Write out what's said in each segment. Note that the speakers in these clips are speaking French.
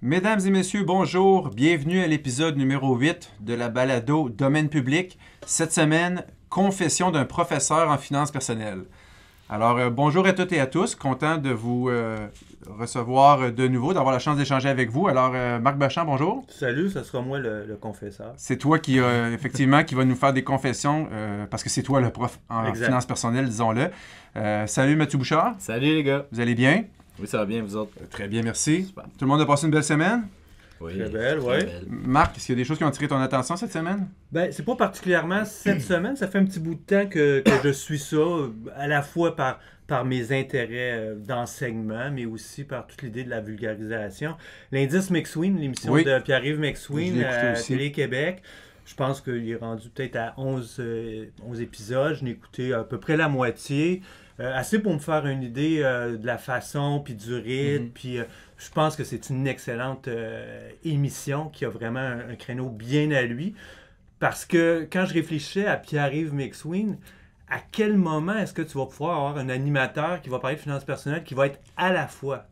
Mesdames et messieurs, bonjour. Bienvenue à l'épisode numéro 8 de la balado Domaine public. Cette semaine, confession d'un professeur en finances personnelles. Alors, euh, bonjour à toutes et à tous. Content de vous euh, recevoir de nouveau, d'avoir la chance d'échanger avec vous. Alors, euh, Marc Bachand, bonjour. Salut, ce sera moi le, confesseur. C'est toi qui, effectivement, qui va nous faire des confessions, parce que c'est toi le prof en finances personnelles, disons-le. salut Mathieu Bouchard. Salut les gars. Vous allez bien? Oui, ça va bien, vous autres. Très bien, merci. Tout le monde a passé une belle semaine? Oui, très belle, oui. Marc, est-ce qu'il y a des choses qui ont attiré ton attention cette semaine? Ben, c'est pas particulièrement cette semaine. Ça fait un petit bout de temps que, je suis ça, à la fois par, par mes intérêts euh, d'enseignement, mais aussi par toute l'idée de la vulgarisation. L'indice McSween, l'émission de Pierre-Yves McSween à Télé-Québec. Je pense qu'il est rendu peut-être à 11, 11 euh, épisodes. Je n'ai écouté à peu près la moitié. Euh, assez pour me faire une idée euh, de la façon, puis du rythme, mhm. puis euh, je pense que c'est une excellente émission qui a vraiment un, créneau bien à lui. Parce que quand je réfléchissais à Pierre-Yves Mixwin, à quel moment est-ce que tu vas pouvoir avoir un animateur qui va parler de finances personnelles, qui va être à la fois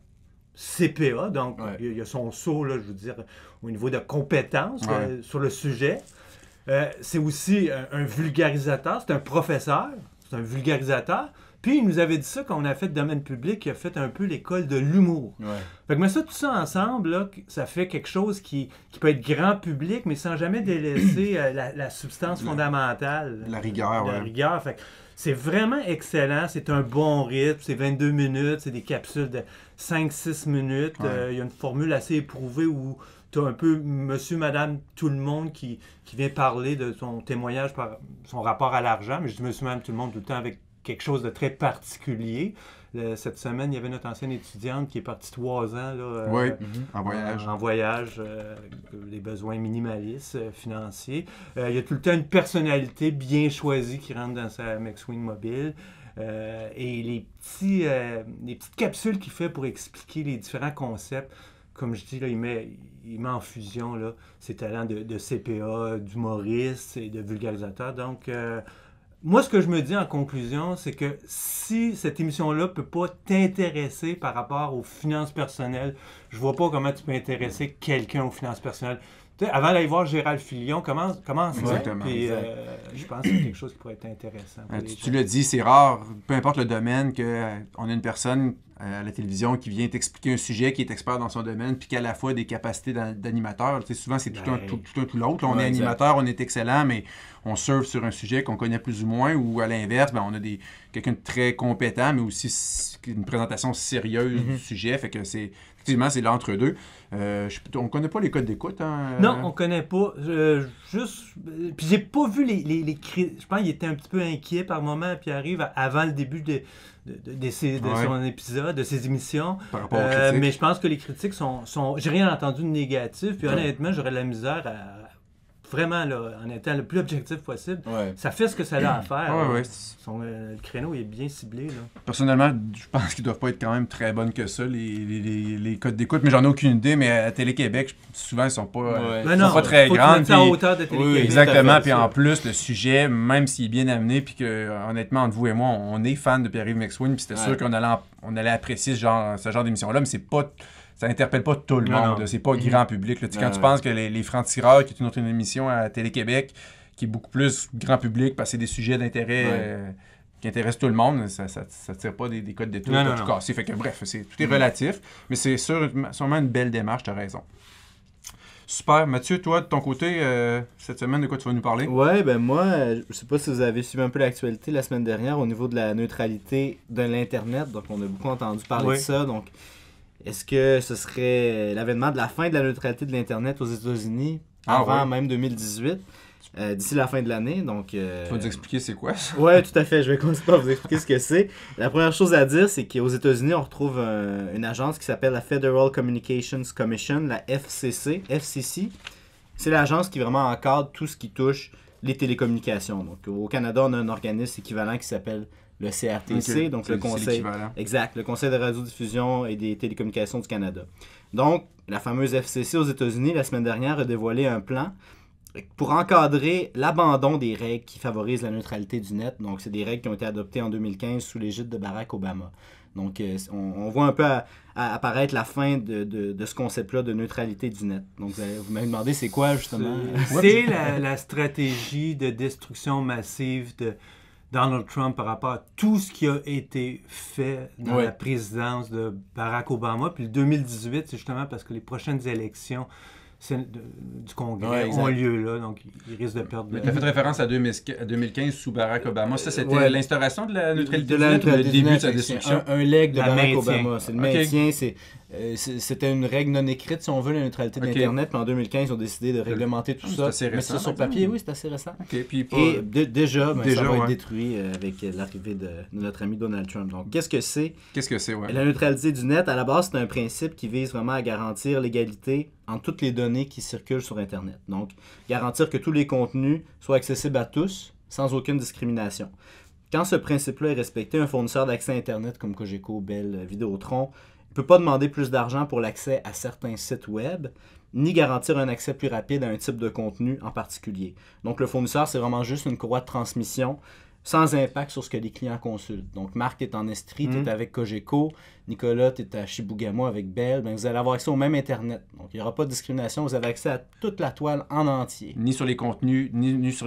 CPA, donc il, y a, son saut, je veux dire, au niveau de compétences sur le sujet. c'est aussi un vulgarisateur, c'est un professeur, c'est un vulgarisateur. Puis il nous avait dit ça quand on a fait domaine public, qui a fait un peu l'école de l'humour. Fait que mais ça, tout ça ensemble, ça fait quelque chose qui, peut être grand public, mais sans jamais délaisser euh, la, substance fondamentale. La, rigueur, La rigueur. Fait c'est vraiment excellent. C'est un bon rythme. C'est 22 minutes. C'est des capsules de 5-6 minutes. Euh, il y a une formule assez éprouvée où tu as un peu monsieur, madame, tout le monde qui, vient parler de son témoignage, par son rapport à l'argent. Mais je dis monsieur, madame, tout le monde tout le temps avec quelque chose de très particulier. Euh, cette semaine, il y avait notre ancienne étudiante qui est partie trois ans euh, mhm. en voyage, en voyage euh, les besoins minimalistes financiers. il y a tout le temps une personnalité bien choisie qui rentre dans sa Maxwing mobile. et les, petits, les petites capsules qu'il fait pour expliquer les différents concepts, comme je dis, là, il, met, en fusion là, ses talents de, de CPA, d'humoriste et de vulgarisateur. Donc, moi, ce que je me dis en conclusion, c'est que si cette émission-là ne peut pas t'intéresser par rapport aux finances personnelles, je vois pas comment tu peux intéresser quelqu'un aux finances personnelles avant d'aller voir Gérald Filion, comment, comment Exactement. Euh, je pense que c'est quelque chose qui pourrait être intéressant. Euh, tu, le dis, c'est rare, peu importe le domaine, qu'on euh, a une personne à la télévision qui vient t'expliquer un sujet, qui est expert dans son domaine, puis qui a à la fois des capacités d'animateur. Souvent, c'est ben. tout, tout, un tout l'autre. On est animateur, on est excellent, mais on surfe sur un sujet qu'on connaît plus ou moins, ou à l'inverse, ben, on a des quelqu'un de très compétent, mais aussi une présentation sérieuse du mm-hmm. sujet. Fait que c'est effectivement, c'est l'entre-deux. Euh, on ne connaît pas les codes d'écoute. Hein, euh? Non, on connaît pas. juste, euh, puis j'ai pas vu les, les, Je pense qu'il était un petit peu inquiet par moment, puis arrive avant le début de, son épisode, de ses émissions. mais je pense que les critiques sont. sont... J'ai rien entendu de négatif, puis honnêtement, j'aurais de la misère à vraiment là, en étant le plus objectif possible, ça fait ce que ça a à faire. Son, le euh, créneau est bien ciblé. Personnellement, je pense qu'ils doivent pas être quand même très bonnes que ça, les, les, les, codes d'écoute, mais j'en ai aucune idée. Mais à Télé-Québec, souvent, ils sont pas, euh, ben ils sont pas très grandes. hauteur de Télé-Québec. Oui, exactement. Puis en plus, le sujet, même s'il est bien amené, puis que honnêtement, entre vous et moi, on est fan de Pierre-Yves McSween, puis c'était sûr qu'on allait, allait apprécier ce genre, ce genre d'émission-là, mais c'est pas ça interpelle pas tout le monde. C'est pas grand mhm. public. Quand tu penses que les, Francs-Tireurs, qui est une autre émission à Télé-Québec, qui est beaucoup plus grand public parce que c'est des sujets d'intérêt euh, qui intéressent tout le monde. Ça ne tire pas des, des codes de tout, non, tout Fait que bref, c'est, tout est mhm. relatif, mais c'est sûrement une belle démarche, tu as raison. Super. Mathieu, toi, de ton côté, euh, cette semaine, de quoi tu vas nous parler? Ouais, ben moi, je sais pas si vous avez suivi un peu l'actualité la semaine dernière au niveau de la neutralité de l'Internet. Donc, on a beaucoup entendu parler de ça. Donc, est-ce que ce serait l'avènement de la fin de la neutralité de l'Internet aux États-Unis ah avant même 2018? Euh, d'ici la fin de l'année. Donc, euh, Tu vas nous expliquer c'est quoi ça? Oui, tout à fait. Je vais commencer par vous expliquer ce que c'est. La première chose à dire, c'est qu'aux États-Unis, on retrouve euh, une agence qui s'appelle la Federal Communications Commission, la FCC. FCC. C'est l'agence qui vraiment encadre tout ce qui touche les télécommunications. Donc, au Canada, on a un organisme équivalent qui s'appelle le CRTC, donc le conseil, exact, le conseil de radiodiffusion et des télécommunications du Canada. Donc, la fameuse FCC aux États-Unis la semaine dernière a dévoilé un plan pour encadrer l'abandon des règles qui favorisent la neutralité du net. Donc, c'est des règles qui ont été adoptées en 2015 sous l'égide de Barack Obama. Donc, euh, on, voit un peu apparaître la fin de, ce concept-là de neutralité du net. Donc, vous m'avez demandé c'est quoi justement C'est la stratégie de destruction massive de, Donald Trump par rapport à tout ce qui a été fait dans la présidence de Barack Obama. Puis le 2018, c'est justement parce que les prochaines élections du Congrès ouais, ont lieu là, donc ils risquent de perdre. Mais tu as fait référence à, 2015 sous Barack Obama. Ça, c'était l'instauration de la neutralité de la, début de sa destruction? Un, leg de Barack Obama. C'est le maintien, euh, c'était une règle non écrite, si on veut, la neutralité d'Internet. Mais en 2015, ils ont décidé de euh, réglementer tout ça. C'est Mais c'est sur papier, oui, c'est assez récent. Et déjà, ben, déjà, va détruit euh, avec l'arrivée de notre ami Donald Trump. Donc, qu'est-ce que c'est Qu'est-ce que c'est, ouais. La neutralité du net, à la base, c'est un principe qui vise vraiment à garantir l'égalité en toutes les données qui circulent sur Internet. Donc, garantir que tous les contenus soient accessibles à tous sans aucune discrimination. Quand ce principe-là est respecté, un fournisseur d'accès Internet comme Cogeco, Bell, Vidéotron ne peut pas demander plus d'argent pour l'accès à certains sites web, ni garantir un accès plus rapide à un type de contenu en particulier. Donc le fournisseur, c'est vraiment juste une courroie de transmission sans impact sur ce que les clients consultent. Donc Marc est en Estrie, mmh. tu es avec Cogeco, Nicolas, tu es à Shibugamo avec Belle, ben, vous allez avoir accès au même Internet. Donc, il n'y aura pas de discrimination. Vous avez accès à toute la toile en entier. Ni sur les contenus, ni, sur,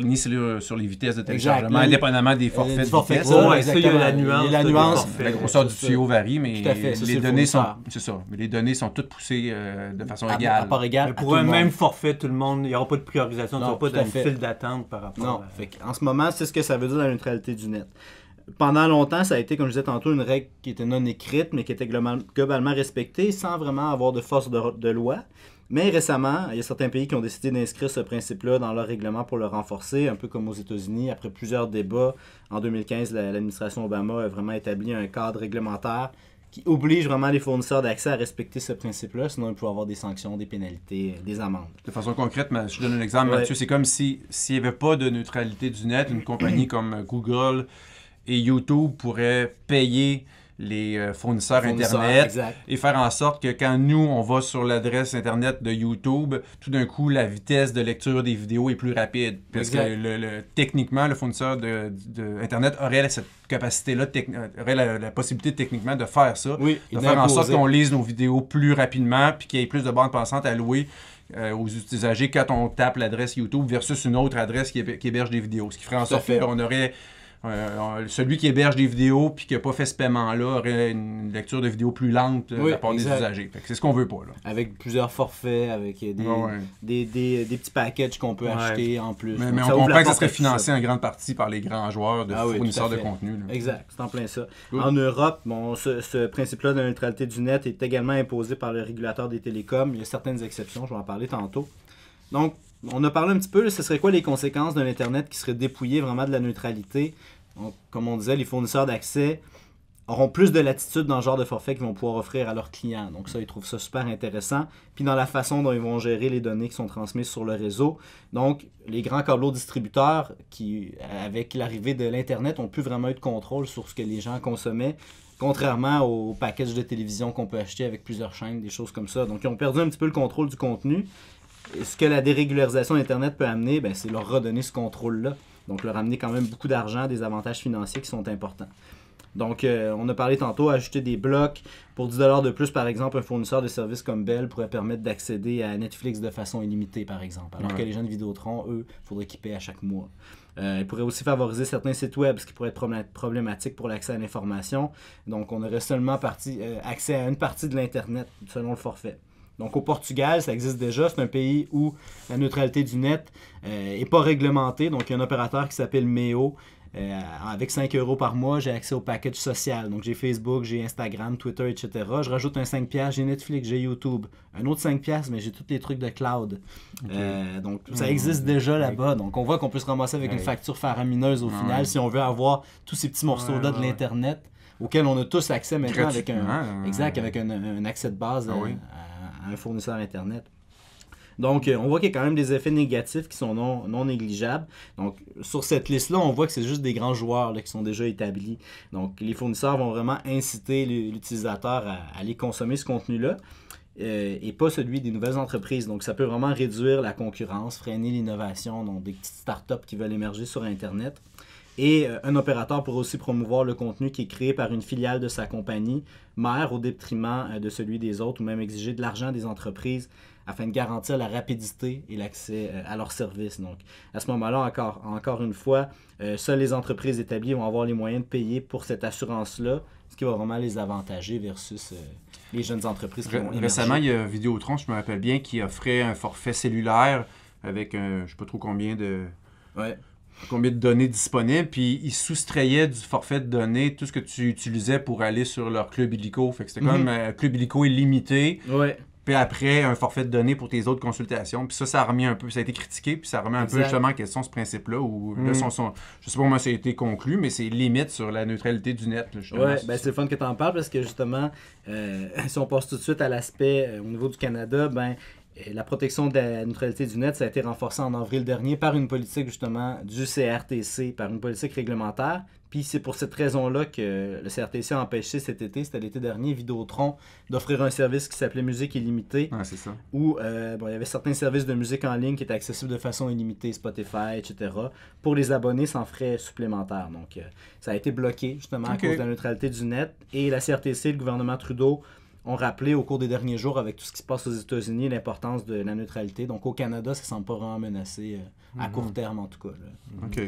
sur, les, vitesses de téléchargement, indépendamment des euh, forfaits. de il y a la nuance. La, grosseur du tuyau varie, mais les données sont, ça, les données sont toutes poussées euh, de façon égale. À pour un même forfait, tout le monde, il n'y aura pas de priorisation, il n'y aura pas de file d'attente par rapport. Non. en ce moment, c'est ce que ça veut dire la neutralité du net pendant longtemps, ça a été, comme je disais tantôt, une règle qui était non écrite, mais qui était globalement respectée sans vraiment avoir de force de, loi. Mais récemment, il y a certains pays qui ont décidé d'inscrire ce principe-là dans leur règlement pour le renforcer, un peu comme aux États-Unis. Après plusieurs débats, en 2015, l'administration Obama a vraiment établi un cadre réglementaire qui oblige vraiment les fournisseurs d'accès à respecter ce principe-là, sinon ils pourraient avoir des sanctions, des pénalités, des amendes. De façon concrète, je vous donne un exemple, Mathieu, c'est comme s'il n'y avait pas de neutralité du net, une compagnie comme Google, et YouTube pourrait payer les euh, fournisseurs, Internet et faire en sorte que quand nous, on va sur l'adresse Internet de YouTube, tout d'un coup, la vitesse de lecture des vidéos est plus rapide. Parce que techniquement, le fournisseur de, Internet aurait cette capacité-là, euh, aurait la, possibilité techniquement de faire ça, de faire en sorte qu'on lise nos vidéos plus rapidement puis qu'il y ait plus de bandes pensantes à louer euh, aux utilisateurs quand on tape l'adresse YouTube versus une autre adresse qui héberge des vidéos. Ce qui ferait en sorte qu'on aurait euh, euh, celui qui héberge des vidéos puis qui n'a pas fait ce paiement-là aurait une lecture de vidéos plus lente euh, oui, de la part des usagers. C'est ce qu'on veut pas. Là. Avec plusieurs forfaits, avec des, Des, des, petits packages qu'on peut acheter en plus. Mais, on comprend que ça serait financé en grande partie par les grands joueurs de ah fournisseurs de contenu. Exact, c'est en plein ça. En Europe, bon, ce, ce principe-là de neutralité du net est également imposé par le régulateur des télécoms. Il y a certaines exceptions, je vais en parler tantôt. Donc, on a parlé un petit peu, ce serait quoi les conséquences d'un Internet qui serait dépouillé vraiment de la neutralité. comme on disait, les fournisseurs d'accès auront plus de latitude dans le genre de forfait qu'ils vont pouvoir offrir à leurs clients. Donc ça, ils trouvent ça super intéressant. Puis dans la façon dont ils vont gérer les données qui sont transmises sur le réseau. Donc, les grands câbleaux distributeurs qui, avec l'arrivée de l'Internet, ont pu vraiment être de contrôle sur ce que les gens consommaient. Contrairement aux packages de télévision qu'on peut acheter avec plusieurs chaînes, des choses comme ça. Donc, ils ont perdu un petit peu le contrôle du contenu ce que la dérégularisation d'Internet peut amener, ben, c'est leur redonner ce contrôle-là. Donc, leur amener quand même beaucoup d'argent, des avantages financiers qui sont importants. Donc, euh, on a parlé tantôt, ajouter des blocs. Pour 10 de plus, par exemple, un fournisseur de services comme Bell pourrait permettre d'accéder à Netflix de façon illimitée, par exemple. Alors que les gens de Vidéotron, eux, faudrait qu'ils paient à chaque mois. Euh, ils il pourrait aussi favoriser certains sites web, ce qui pourrait être problématique pour l'accès à l'information. Donc, on aurait seulement euh, accès à une partie de l'Internet selon le forfait. Donc au Portugal, ça existe déjà. C'est un pays où la neutralité du net n'est euh, pas réglementée. Donc il y a un opérateur qui s'appelle Meo. Euh, avec 5 euros par mois, j'ai accès au package social. Donc j'ai Facebook, j'ai Instagram, Twitter, etc. Je rajoute un 5 j'ai Netflix, j'ai YouTube. Un autre 5 mais j'ai tous les trucs de cloud. Euh, donc ça hmm. existe déjà là-bas. Donc on voit qu'on peut se ramasser avec une facture faramineuse au final si on veut avoir tous ces petits morceaux-là de l'Internet auxquels on a tous accès maintenant avec un, exact, avec un, accès de base ah un fournisseur Internet. Donc, euh, on voit qu'il y a quand même des effets négatifs qui sont non, négligeables. Donc, sur cette liste-là, on voit que c'est juste des grands joueurs qui sont déjà établis. Donc, les fournisseurs vont vraiment inciter l'utilisateur à, aller consommer ce contenu-là euh, et pas celui des nouvelles entreprises. Donc, ça peut vraiment réduire la concurrence, freiner l'innovation, donc des petites startups qui veulent émerger sur Internet. Et euh, un opérateur pourra aussi promouvoir le contenu qui est créé par une filiale de sa compagnie mère au détriment euh, de celui des autres ou même exiger de l'argent des entreprises afin de garantir la rapidité et l'accès euh, à leurs services. Donc, à ce moment-là, encore, encore une fois, seules les entreprises établies vont avoir les moyens de payer pour cette assurance-là, ce qui va vraiment les avantager versus les jeunes entreprises qui vont Récemment, il y a Vidéotron, je me rappelle bien, qui offrait un forfait cellulaire avec je ne sais pas trop combien de combien de données disponibles, puis ils soustrayaient du forfait de données tout ce que tu utilisais pour aller sur leur club illico. Fait que c'était comme mhm. un euh, club illico illimité. Puis après, un forfait de données pour tes autres consultations. Puis ça, ça a remis un peu, ça a été critiqué, puis ça remet un peu justement en question ce principe-là. Où là, mhm. son, je sais pas comment ça a été conclu, mais c'est limite sur la neutralité du net. Oui, ben c'est fun que tu en parles parce que justement, euh, si on passe tout de suite à l'aspect euh, au niveau du Canada, ben euh, la protection de la neutralité du net, ça a été renforcé en avril dernier par une politique justement du CRTC, par une politique réglementaire. Puis c'est pour cette raison-là que le CRTC a empêché cet été, c'était l'été dernier, Vidotron d'offrir un service qui s'appelait Musique illimitée. Ah, c'est ça. Où euh, il y avait certains services de musique en ligne qui étaient accessibles de façon illimitée, Spotify, etc., pour les abonnés sans frais supplémentaires. Donc euh, ça a été bloqué justement à cause de la neutralité du net. Et la CRTC, le gouvernement Trudeau, ont rappelé au cours des derniers jours, avec tout ce qui se passe aux États-Unis, l'importance de la neutralité. Donc au Canada, ça ne semble pas vraiment menacé, euh, à court mhm. terme en tout cas. OK.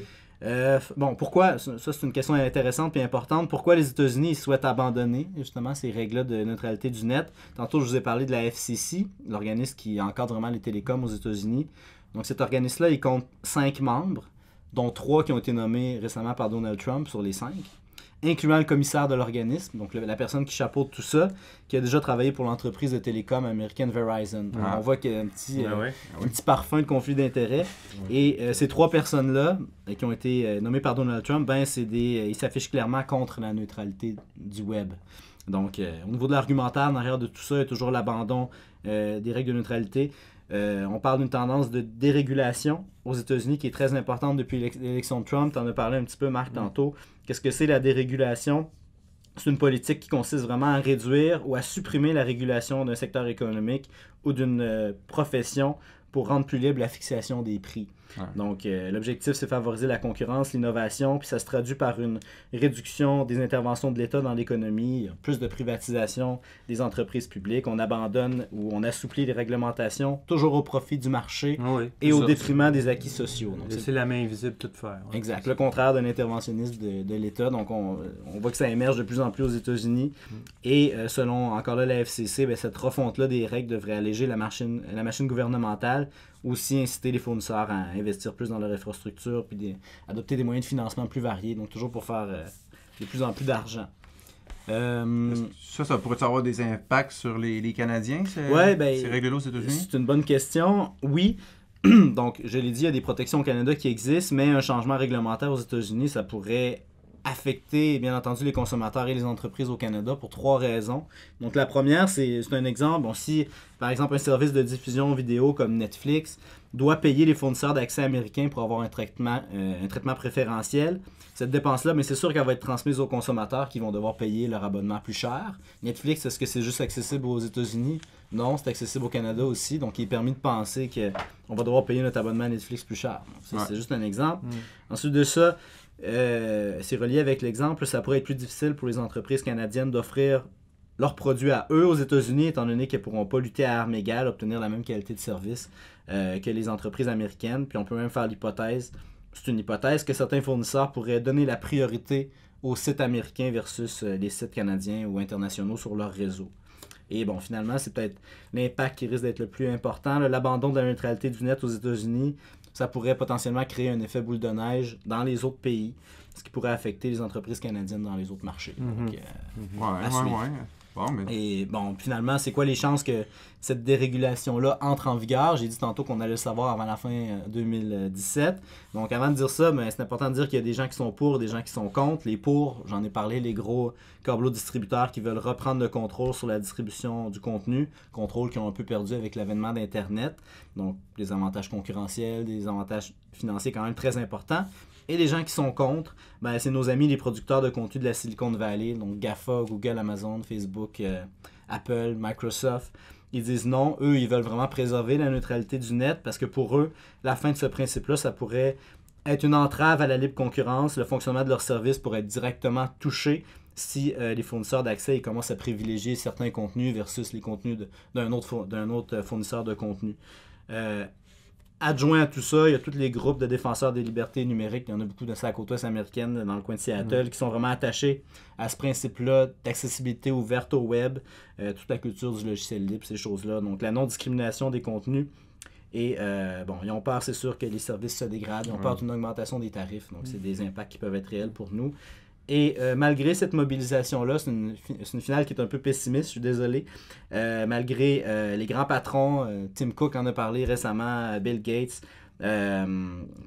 Euh, bon, pourquoi, ça c'est une question intéressante et importante, pourquoi les États-Unis souhaitent abandonner justement ces règles de neutralité du net? Tantôt, je vous ai parlé de la FCC, l'organisme qui encadre vraiment les télécoms aux États-Unis. Donc cet organisme-là, il compte cinq membres, dont trois qui ont été nommés récemment par Donald Trump sur les cinq incluant le commissaire de l'organisme, donc la personne qui chapeaute tout ça, qui a déjà travaillé pour l'entreprise de télécom américaine Verizon. Ah. On voit qu'il y a un petit, ben euh, ben parfum de conflit d'intérêts. Et euh, ces trois personnes-là, euh, qui ont été nommées par Donald Trump, ben, c'est des, ils s'affichent clairement contre la neutralité du web. Donc, au niveau de l'argumentaire, en arrière de tout ça, il y a toujours l'abandon des règles de neutralité. Euh, on parle d'une tendance de dérégulation aux États-Unis qui est très importante depuis l'élection de Trump. t'en en as parlé un petit peu, Marc, tantôt. Qu'est-ce que c'est la dérégulation? C'est une politique qui consiste vraiment à réduire ou à supprimer la régulation d'un secteur économique ou d'une euh, profession pour rendre plus libre la fixation des prix. Donc, euh, l'objectif, c'est favoriser la concurrence, l'innovation, puis ça se traduit par une réduction des interventions de l'État dans l'économie, plus de privatisation des entreprises publiques, on abandonne ou on assouplit les réglementations, toujours au profit du marché ah et au détriment des acquis sociaux. C'est la main invisible tout faire. Exact. Le contraire d'un interventionnisme de, l'État. Donc, on, voit que ça émerge de plus en plus aux États-Unis. Mm. Et euh, selon encore là la FCC, ben, cette refonte-là des règles devrait alléger la machine, la machine gouvernementale aussi inciter les fournisseurs à investir plus dans leur infrastructure, puis adopter des moyens de financement plus variés, donc toujours pour faire euh, de plus en plus d'argent. Euh, ça, ça pourrait avoir des impacts sur les, les Canadiens, ouais, ben, ces règles-là aux États-Unis? C'est une bonne question. Oui. donc, je l'ai dit, il y a des protections au Canada qui existent, mais un changement réglementaire aux États-Unis, ça pourrait affecter, bien entendu, les consommateurs et les entreprises au Canada pour trois raisons. Donc, la première, c'est un exemple. si, par exemple, un service de diffusion vidéo comme Netflix doit payer les fournisseurs d'accès américains pour avoir un traitement, euh, un traitement préférentiel, cette dépense-là, mais c'est sûr qu'elle va être transmise aux consommateurs qui vont devoir payer leur abonnement plus cher. Netflix, est-ce que c'est juste accessible aux États-Unis? Non, c'est accessible au Canada aussi. Donc, il est permis de penser qu'on va devoir payer notre abonnement à Netflix plus cher. C'est juste un exemple. Mm. Ensuite de ça, euh, c'est relié avec l'exemple, ça pourrait être plus difficile pour les entreprises canadiennes d'offrir leurs produits à eux aux États-Unis, étant donné qu'elles ne pourront pas lutter à armes égales, obtenir la même qualité de service euh, que les entreprises américaines. Puis on peut même faire l'hypothèse, c'est une hypothèse, que certains fournisseurs pourraient donner la priorité aux sites américains versus euh, les sites canadiens ou internationaux sur leur réseau. Et bon, finalement, c'est peut-être l'impact qui risque d'être le plus important, l'abandon de la neutralité du net aux États-Unis, ça pourrait potentiellement créer un effet boule de neige dans les autres pays, ce qui pourrait affecter les entreprises canadiennes dans les autres marchés. Mhm. Donc, euh, mhm. Et bon, finalement, c'est quoi les chances que cette dérégulation-là entre en vigueur? J'ai dit tantôt qu'on allait le savoir avant la fin 2017. Euh, Donc, avant de dire ça, mais ben, c'est important de dire qu'il y a des gens qui sont pour, des gens qui sont contre. Les pour, j'en ai parlé, les gros câbleaux distributeurs qui veulent reprendre le contrôle sur la distribution du contenu, contrôle qu'ils ont un peu perdu avec l'avènement d'Internet. Donc, des avantages concurrentiels, des avantages financiers quand même très importants. Et les gens qui sont contre, ben, c'est nos amis les producteurs de contenu de la Silicon Valley, donc GAFA, Google, Amazon, Facebook, euh, Apple, Microsoft. Ils disent non, eux, ils veulent vraiment préserver la neutralité du net parce que pour eux, la fin de ce principe-là, ça pourrait être une entrave à la libre concurrence. Le fonctionnement de leurs services pourrait être directement touché si euh, les fournisseurs d'accès commencent à privilégier certains contenus versus les contenus d'un autre, euh, fournisseur de contenu adjoint à tout ça, il y a tous les groupes de défenseurs des libertés numériques. Il y en a beaucoup de la côte ouest américaine, dans le coin de Seattle, qui sont vraiment attachés à ce principe-là d'accessibilité ouverte au web, euh, toute la culture du logiciel libre, ces choses-là. Donc, la non-discrimination des contenus. Et euh, bon, ils ont peur, c'est sûr, que les services se dégradent. Ils ont peur d'une augmentation des tarifs. Donc, c'est mm. des impacts qui peuvent être réels pour nous. Et euh, malgré cette mobilisation-là, c'est une, finale qui est un peu pessimiste, je suis désolé. Euh, malgré euh, les grands patrons, Tim Cook en a parlé récemment, Bill Gates,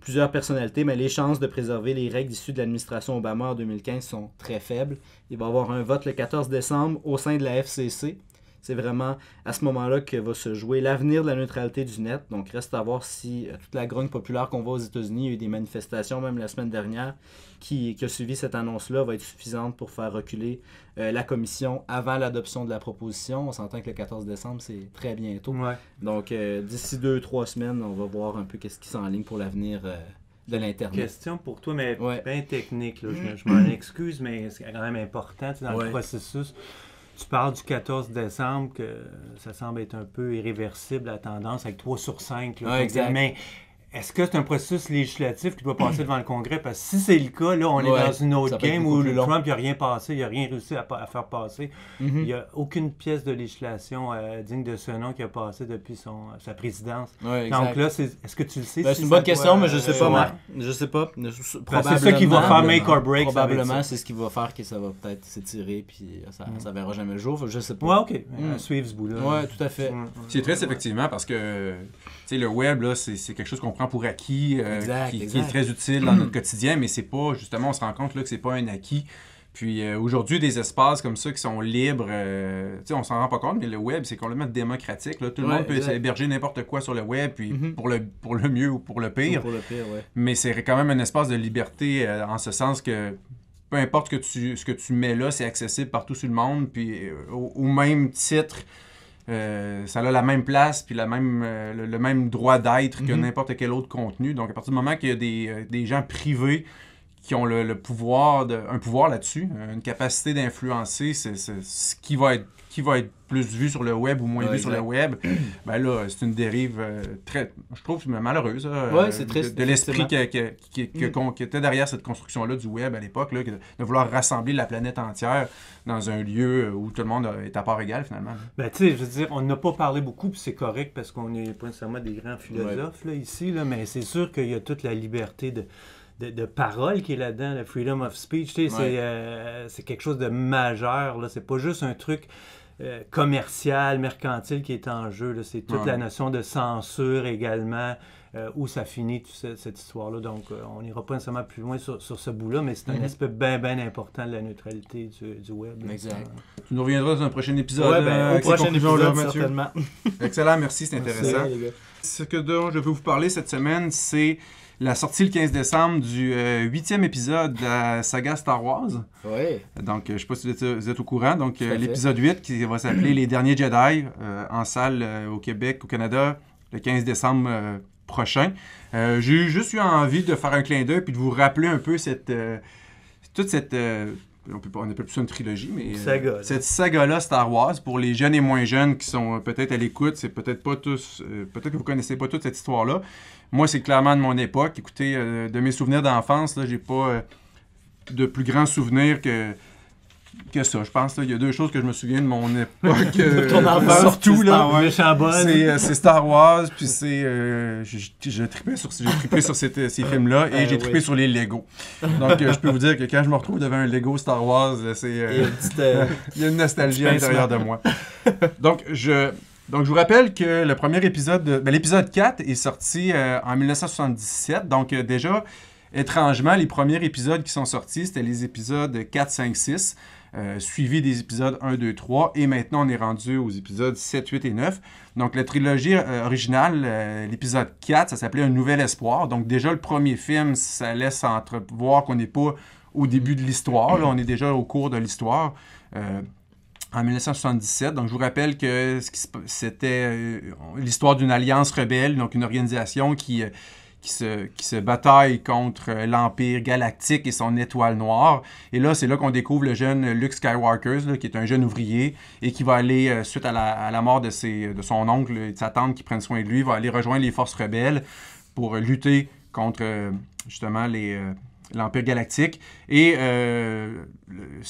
plusieurs personnalités, mais les chances de préserver les règles issues de l'administration Obama en 2015 sont très faibles. Il va y avoir un vote le 14 décembre au sein de la FCC. C'est vraiment à ce moment-là que va se jouer l'avenir de la neutralité du net. Donc, reste à voir si euh, toute la grogne populaire qu'on voit aux États-Unis, il y a eu des manifestations même la semaine dernière, qui, a suivi cette annonce-là, va être suffisante pour faire reculer euh, la commission avant l'adoption de la proposition. On s'entend que le 14 décembre, c'est très bientôt. Donc, euh, d'ici deux, trois semaines, on va voir un peu qu'est-ce qui s'enligne pour l'avenir. de l'Internet. Question pour toi, mais bien technique. Je, m'en excuse, mais c'est quand même important dans le processus. Tu parles du 14 décembre, que ça semble être un peu irréversible la tendance avec 3 sur 5. Là, est-ce que c'est un processus législatif qui doit passer devant le Congrès? Parce que si c'est le cas, là, on est dans une autre game où Trump n'a rien passé, il n'a rien réussi à, faire passer. Mm-hmm. Il n'y a aucune pièce de législation euh, digne de ce nom qui a passé depuis son, euh, sa présidence. Donc là, est-ce que tu le sais? Ben, c'est une bonne question, mais je ne euh, sais, pas, Je Je sais pas. C'est ça qui va faire make or break. Probablement, c'est ce qui va faire que ça va peut-être s'étirer puis ça ne mm. verra jamais le jour. Je ne sais pas. Oui, OK. Mm. ce bout-là. Oui, tout à fait. Mm, mm. C'est triste, effectivement, parce que sais, le web, là, c'est, quelque chose qu'on prend pour acquis, euh, qui, est très utile dans notre quotidien, mais c'est pas, justement, on se rend compte là, que c'est pas un acquis. Puis euh, aujourd'hui, des espaces comme ça qui sont libres, euh, tu sais, on s'en rend pas compte, mais le web, c'est complètement démocratique. Là. Tout le monde peut héberger n'importe quoi sur le web, puis mm-hmm. pour, le, pour le mieux ou pour le pire. Mais c'est quand même un espace de liberté en ce sens que peu importe que tu, ce que tu mets là, c'est accessible partout sur le monde, puis au même titre euh, ça a la même place puis la même, euh, le, même droit d'être que mhm. n'importe quel autre contenu. Donc, à partir du moment qu'il y a des, euh, des gens privés qui ont le, pouvoir de, un pouvoir là-dessus, une capacité d'influencer ce qui va être qui va être plus vu sur le web ou moins vu sur le web, ben là, c'est une dérive euh, très, je trouve, malheureuse. Euh, de, l'esprit mm. qui, était derrière cette construction-là du web à l'époque, de vouloir rassembler la planète entière dans un lieu où tout le monde est à part égal finalement. Ben, tu sais, je veux dire, on n'a pas parlé beaucoup, puis c'est correct parce qu'on n'est pas nécessairement des grands philosophes ici, mais c'est sûr qu'il y a toute la liberté de de, parole qui est là-dedans, le freedom of speech. Euh, c'est quelque chose de majeur. C'est pas juste un truc. Euh, commercial, mercantile qui est en jeu. C'est toute la notion de censure également, euh, où ça finit cette histoire-là. Donc, on n'ira pas nécessairement plus loin sur, sur ce bout-là, mais c'est un mm-hmm. aspect bien, bien important de la neutralité du, du web. Exact. Tu nous reviendras dans un prochain épisode. Ouais, ben, au prochain épisode, certainement. Excellent, merci, c'est intéressant. Ce que dont je veux vous parler cette semaine, c'est la sortie le 15 décembre du euh, huitième e épisode de la saga Star Wars. Oui. Donc, euh, je ne sais pas si vous êtes, au courant. Donc, euh, l'épisode 8 qui va s'appeler Les Derniers Jedi en salle au Québec, au Canada, le 15 décembre prochain. J'ai juste eu envie de faire un clin d'œil puis de vous rappeler un peu cette, toute cette on peut plus une trilogie, mais saga, cette saga-là Star Wars, pour les jeunes et moins jeunes qui sont peut-être à l'écoute, c'est peut-être pas tous, peut-être que vous connaissez pas toute cette histoire-là. Moi, c'est clairement de mon époque. Écoutez, euh, de mes souvenirs d'enfance, là, j'ai pas euh, de plus grands souvenirs que, que ça. Je pense il y a deux choses que je me souviens de mon époque. Euh, ton surtout, là, c'est, Star Wars, puis c'est... sur, ben j'ai trippé sur ces films-là, et j'ai trippé sur les Lego. Donc, je peux vous dire que quand je me retrouve devant un Lego Star Wars, c'est... Il y a une nostalgie à l'intérieur de moi. Donc, je... Donc, je vous rappelle que le premier épisode, de... Ben, l'épisode 4 est sorti euh, en 1977. Donc, euh, déjà, étrangement, les premiers épisodes qui sont sortis, c'était les épisodes 4, 5, 6, suivis des épisodes 1, 2, 3. Et maintenant, on est rendu aux épisodes 7, 8 et 9. Donc, la trilogie euh, originale, l'épisode 4, ça s'appelait Un Nouvel Espoir. Donc, déjà, le premier film, ça laisse entrevoir qu'on n'est pas au début de l'histoire. Là, on est déjà au cours de l'histoire en 1977. Donc, je vous rappelle que c'était euh, l'histoire d'une alliance rebelle, donc une organisation qui, euh, qui, se, qui se bataille contre euh, l'Empire galactique et son étoile noire. Et là, c'est là qu'on découvre le jeune Luke Skywalker, qui est un jeune ouvrier et qui va aller, suite à la, mort de, ses, de son oncle et de sa tante qui prennent soin de lui, va aller rejoindre les forces rebelles pour lutter contre justement les l'Empire galactique. Et euh,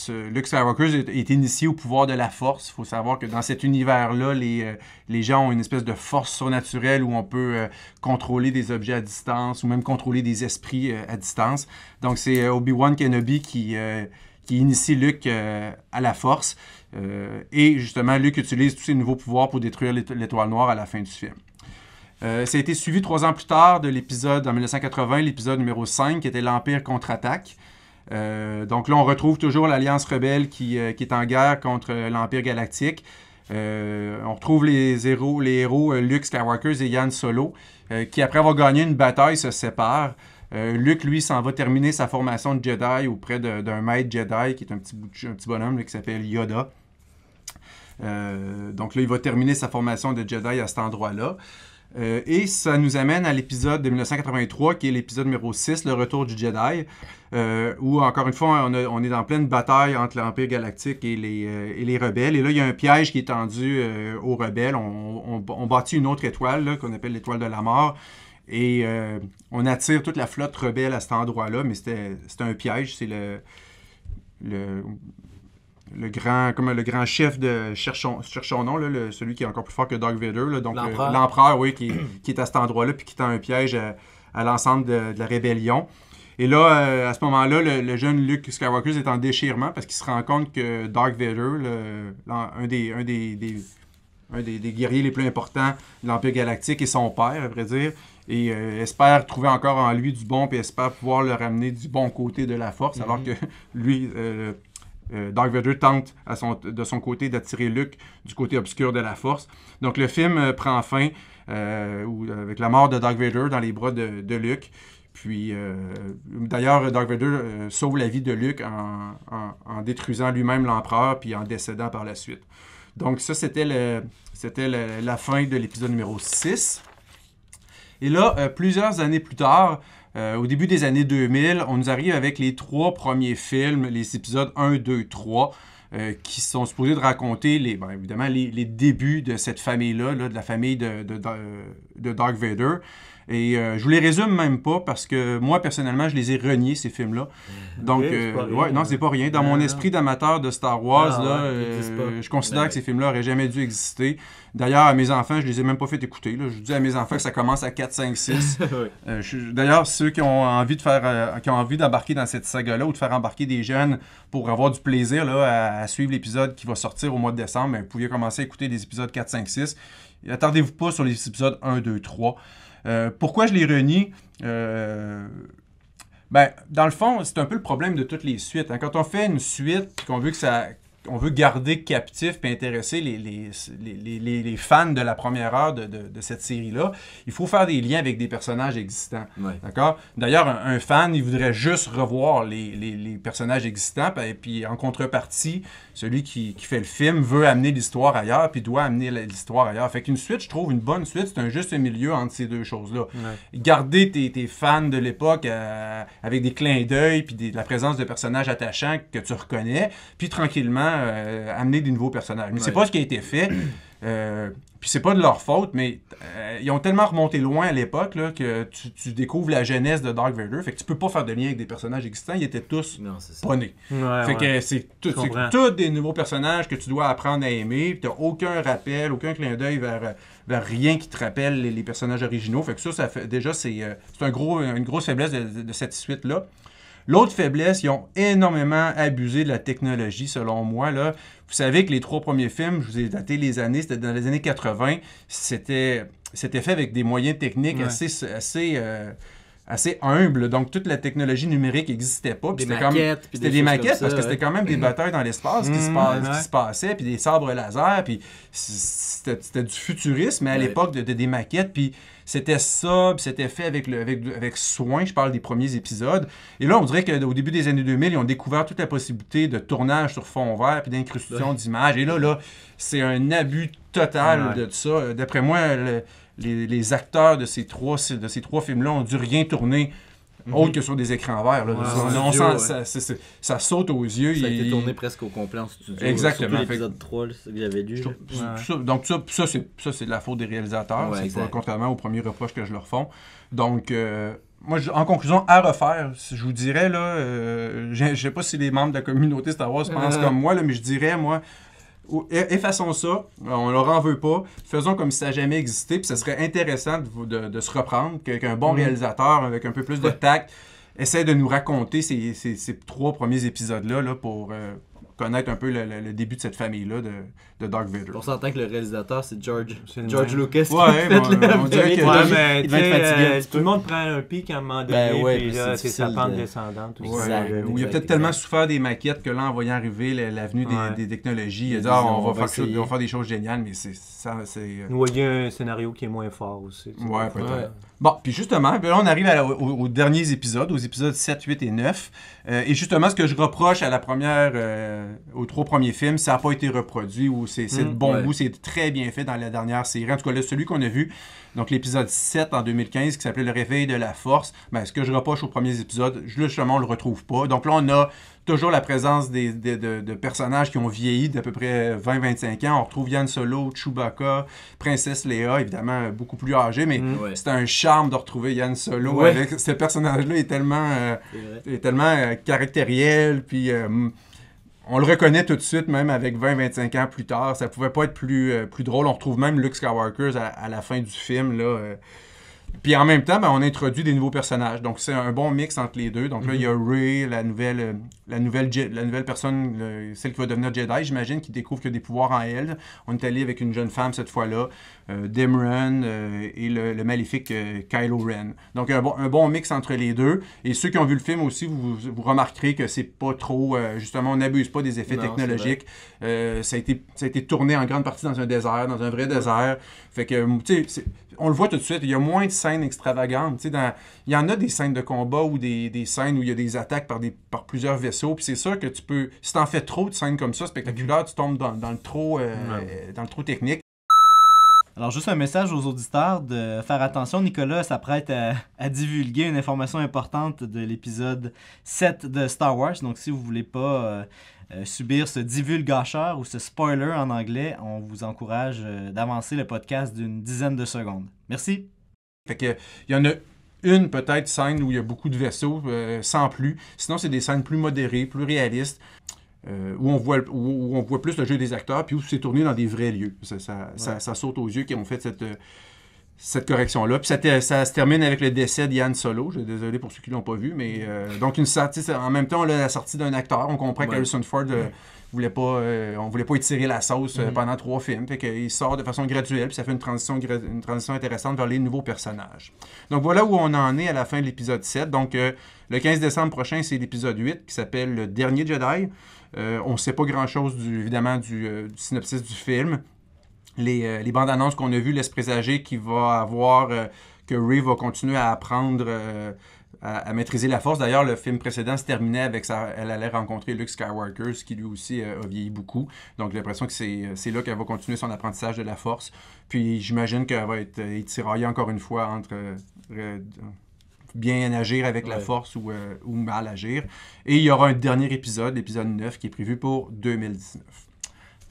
Luke Skywalker est, initié au pouvoir de la force. Il faut savoir que dans cet univers-là, les, euh, les, gens ont une espèce de force surnaturelle où on peut euh, contrôler des objets à distance ou même contrôler des esprits euh, à distance. Donc c'est Obi-Wan Kenobi qui, qui initie Luke à la force. et justement, Luke utilise tous ses nouveaux pouvoirs pour détruire l'étoile noire à la fin du film. Euh, ça a été suivi trois ans plus tard de l'épisode, en 1980, l'épisode numéro 5, qui était l'Empire contre-attaque. Euh, donc là, on retrouve toujours l'Alliance rebelle qui, euh, est en guerre contre l'Empire galactique. on retrouve les héros, les héros Luke Skywalker et Yann Solo, qui après avoir gagné une bataille se séparent. Luke, lui, s'en va terminer sa formation de Jedi auprès d'un maître Jedi, qui est un petit, bonhomme qui s'appelle Yoda. donc là, il va terminer sa formation de Jedi à cet endroit-là. Euh, et ça nous amène à l'épisode de 1983, qui est l'épisode numéro 6, Le Retour du Jedi, euh, où encore une fois, on, est en pleine bataille entre l'Empire galactique et les, euh, les, rebelles. Et là, il y a un piège qui est tendu aux rebelles. On, bâtit une autre étoile, qu'on appelle l'étoile de la mort. Et on attire toute la flotte rebelle à cet endroit-là, mais c'était un piège. C'est le, le grand, comme le grand chef de cherchons, cherchons là, celui qui est encore plus fort que Dark Vader, donc euh, l'empereur, oui, qui, est à cet endroit-là, puis qui tend un piège à, l'ensemble de, la rébellion. Et là, euh, à ce moment-là, le, jeune Luke Skywalker est en déchirement parce qu'il se rend compte que Dark Vader, un, des, un, des, guerriers les plus importants de l'Empire galactique, est son père, à vrai dire, et euh, espère trouver encore en lui du bon, puis espère pouvoir le ramener du bon côté de la force, mm-hmm. alors que lui, euh, Dark Vader tente de son côté d'attirer Luke du côté obscur de la force. Donc le film euh, prend fin euh, avec la mort de Dark Vader dans les bras de, Luke. Puis d'ailleurs, Dark Vader sauve la vie de Luke en, détruisant lui-même l'empereur puis en décédant par la suite. Donc ça, c'était la fin de l'épisode numéro 6. Et là, plusieurs années plus tard, euh, au début des années 2000, on nous arrive avec les trois premiers films, les épisodes 1, 2, 3. qui sont supposés de raconter les, ben, évidemment les, débuts de cette famille-là, de la famille de, de, de Dark Vader. Et je euh, je vous les résume même pas parce que moi, personnellement, je les ai reniés, ces films-là. Donc, euh, ouais, non, hein. c'est pas rien. Dans mon esprit d'amateur de Star Wars, ah, euh, je considère ben que ces films-là n'auraient jamais dû exister. D'ailleurs, à mes enfants, je les ai même pas fait écouter. Là. Je dis à mes enfants que ça commence à 4, 5, 6. D'ailleurs, ceux qui ont envie de faire, qui ont envie d'embarquer dans cette saga-là ou de faire embarquer des jeunes pour avoir du plaisir là, à, suivre l'épisode qui va sortir au mois de décembre, ben, vous pouvez commencer à écouter les épisodes 4, 5, 6. attendez vous pas sur les épisodes 1, 2, 3. Euh, pourquoi je les renie euh, ben, Dans le fond, c'est un peu le problème de toutes les suites. Hein. Quand on fait une suite qu'on veut que ça. On veut garder captif et intéresser les, les, les, les, fans de la première heure de, de, cette série-là. Il faut faire des liens avec des personnages existants. D'accord? D'ailleurs, un, un, fan, il voudrait juste revoir les, personnages existants, ben, et puis en contrepartie, celui qui, fait le film veut amener l'histoire ailleurs, puis doit amener l'histoire ailleurs. Fait qu'une suite, je trouve, une bonne suite, c'est un juste milieu entre ces deux choses-là. Garder tes, fans de l'époque euh, avec des clins d'œil, puis la présence de personnages attachants que tu reconnais, puis tranquillement euh, amener des nouveaux personnages. Mais c'est pas ce qui a été fait. Euh, puis c'est pas de leur faute, mais euh, ils ont tellement remonté loin à l'époque que tu, découvres la jeunesse de Dark Vader. Fait que tu peux pas faire de lien avec des personnages existants. Ils étaient tous non, fait que c'est tous des nouveaux personnages que tu dois apprendre à aimer. Tu aucun rappel, aucun clin d'œil vers, rien qui te rappelle les, personnages originaux. Fait que ça, ça fait, déjà, c'est euh, un gros, une grosse faiblesse de, cette suite-là. L'autre faiblesse, ils ont énormément abusé de la technologie, selon moi. Là. Vous savez que les trois premiers films, je vous ai daté les années, c'était dans les années 80, c'était fait avec des moyens techniques assez, assez euh, Donc, toute la technologie numérique n'existait pas. C'était des maquettes, des, parce que c'était quand même des batailles dans l'espace ce qui, mmh, se passaient, puis des sabres laser, puis c'était du futurisme, mais à l'époque, de, de, des maquettes, puis c'était ça, c'était fait avec, le, avec, soin. Je parle des premiers épisodes. Et là, on dirait qu'au début des années 2000, ils ont découvert toute la possibilité de tournage sur fond vert puis d'incrustation d'image d'images. Et là, là, c'est un abus total de, ça. D'après moi, les, acteurs de ces trois, de ces trois films-là ont dû rien tourner Mhm. autre que sur des écrans verts. Là. ça, saute aux yeux. Ça a été tourné presque au complet en studio. Exactement. l'épisode 3, que j'avais lu. donc ça, c'est de la faute des réalisateurs, contrairement aux premiers reproches que je leur fais. Donc... Euh, moi, en conclusion, à refaire, je vous dirais, là, euh, je ne sais pas si les membres de la communauté Star Wars pensent comme moi, là, mais je dirais, moi, E-, effaçons ça, on leur en veut pas, faisons comme si ça jamais existé, puis ça serait intéressant de, de, se reprendre, qu'un bon mhm. réalisateur avec un peu plus de tact essaie de nous raconter ces, trois premiers épisodes-là là, pour, euh, connaître un peu le, début de cette famille-là de, de Dark Vader. On s'entend que le réalisateur, c'est George, George Lucas. Ouais, fait on, dirait que fatigué. Euh, tout le monde prend un pic à un moment ben donné, puis là, euh, c'est sa pente descendante. Ouais, il a peut-être tellement souffert des maquettes que là, en voyant arriver l'avenue des, des, technologies, il a dit ah, on, va faire on va faire des choses géniales, mais c'est ça. c'est... voyons euh, un scénario qui est moins fort aussi. Ouais, peut-être. Bon, puis justement, là, on arrive aux, derniers épisodes, aux épisodes 7, 8 et 9. Euh, et justement, ce que je reproche à la première, euh, aux trois premiers films, ça n'a pas été reproduit ou c'est de hmm, bon goût, c'est très bien fait dans la dernière série. En tout cas, celui qu'on a vu, donc l'épisode 7 en 2015, qui s'appelait Le réveil de la force, ben, ce que je reproche aux premiers épisodes, justement, on ne le retrouve pas. Donc là, on a Toujours la présence des, de, personnages qui ont vieilli d'à peu près 20-25 ans. On retrouve Yann Solo, Chewbacca, Princesse Léa, évidemment beaucoup plus âgée, mais mm. c'est un charme de retrouver Yann Solo. ce personnage-là est tellement, euh, est tellement euh, caractériel, puis euh, on le reconnaît tout de suite, même avec 20-25 ans plus tard. Ça pouvait pas être plus, plus drôle. On retrouve même Luke Skywalker à, la fin du film, là, puis en même temps, ben, on introduit des nouveaux personnages. Donc c'est un bon mix entre les deux. Donc là, il y a mhm. Ray, la nouvelle, euh, la nouvelle, la nouvelle personne, celle qui va devenir Jedi, j'imagine, qui découvre qu'il des pouvoirs en elle. On est allé avec une jeune femme cette fois-là, euh, euh et le, maléfique euh, Kylo Ren. Donc un bon, mix entre les deux. Et ceux qui ont vu le film aussi, vous, remarquerez que c'est pas trop, justement, on n'abuse pas des effets technologiques. ça, a été, été tourné en grande partie dans un désert, dans un vrai désert. Fait que, tu sais, on le voit tout de suite, il y a moins de scènes extravagantes. Dans, il y en a des scènes de combat ou des, des, scènes où il y a des attaques par, des, par plusieurs vaisseaux. Puis c'est sûr que tu peux, si en fais trop de scènes comme ça, spectaculaires, tu tombes dans, le trop, euh, dans le trop technique. Alors, juste un message aux auditeurs de faire attention. Nicolas s'apprête à, divulguer une information importante de l'épisode 7 de Star Wars. Donc, si vous voulez pas euh, euh, subir ce divulgacheur ou ce spoiler en anglais, on vous encourage euh, d'avancer le podcast d'une dizaine de secondes. Merci. Fait que, il y en a une peut-être scène où il y a beaucoup de vaisseaux, sans plus. Sinon, c'est des scènes plus modérées, plus réalistes. Euh, où, on voit, plus le jeu des acteurs, puis où c'est tourné dans des vrais lieux. Ça, saute aux yeux qu'ils ont fait cette, euh, correction-là. Puis ça, se termine avec le décès d'Yann Solo. Je suis désolé pour ceux qui ne l'ont pas vu, mais euh, donc une sortie, en même temps, la sortie d'un acteur. On comprend que Harrison Ford. ne voulait pas, on voulait étirer la sauce mm-hmm. pendant trois films. Fait qu'il sort de façon graduelle, puis ça fait une transition, une transition intéressante vers les nouveaux personnages. Donc voilà où on en est à la fin de l'épisode 7. Donc le 15 décembre prochain, c'est l'épisode 8 qui s'appelle Le Dernier Jedi. Euh, on ne sait pas grand-chose, évidemment, euh, du, synopsis du film. Euh, les, bandes annonces qu'on a vues laissent présager qu'il va avoir, que Ray va continuer à apprendre. À, maîtriser la force. D'ailleurs, le film précédent se terminait avec ça. Elle allait rencontrer Luke Skywalker, ce qui lui aussi a vieilli beaucoup. Donc, j'ai l'impression que c'est là qu'elle va continuer son apprentissage de la force. Puis, j'imagine qu'elle va être tiraillée encore une fois entre bien agir avec la force euh, ou, mal agir. Et il y aura un dernier épisode, l'épisode 9, qui est prévu pour 2019.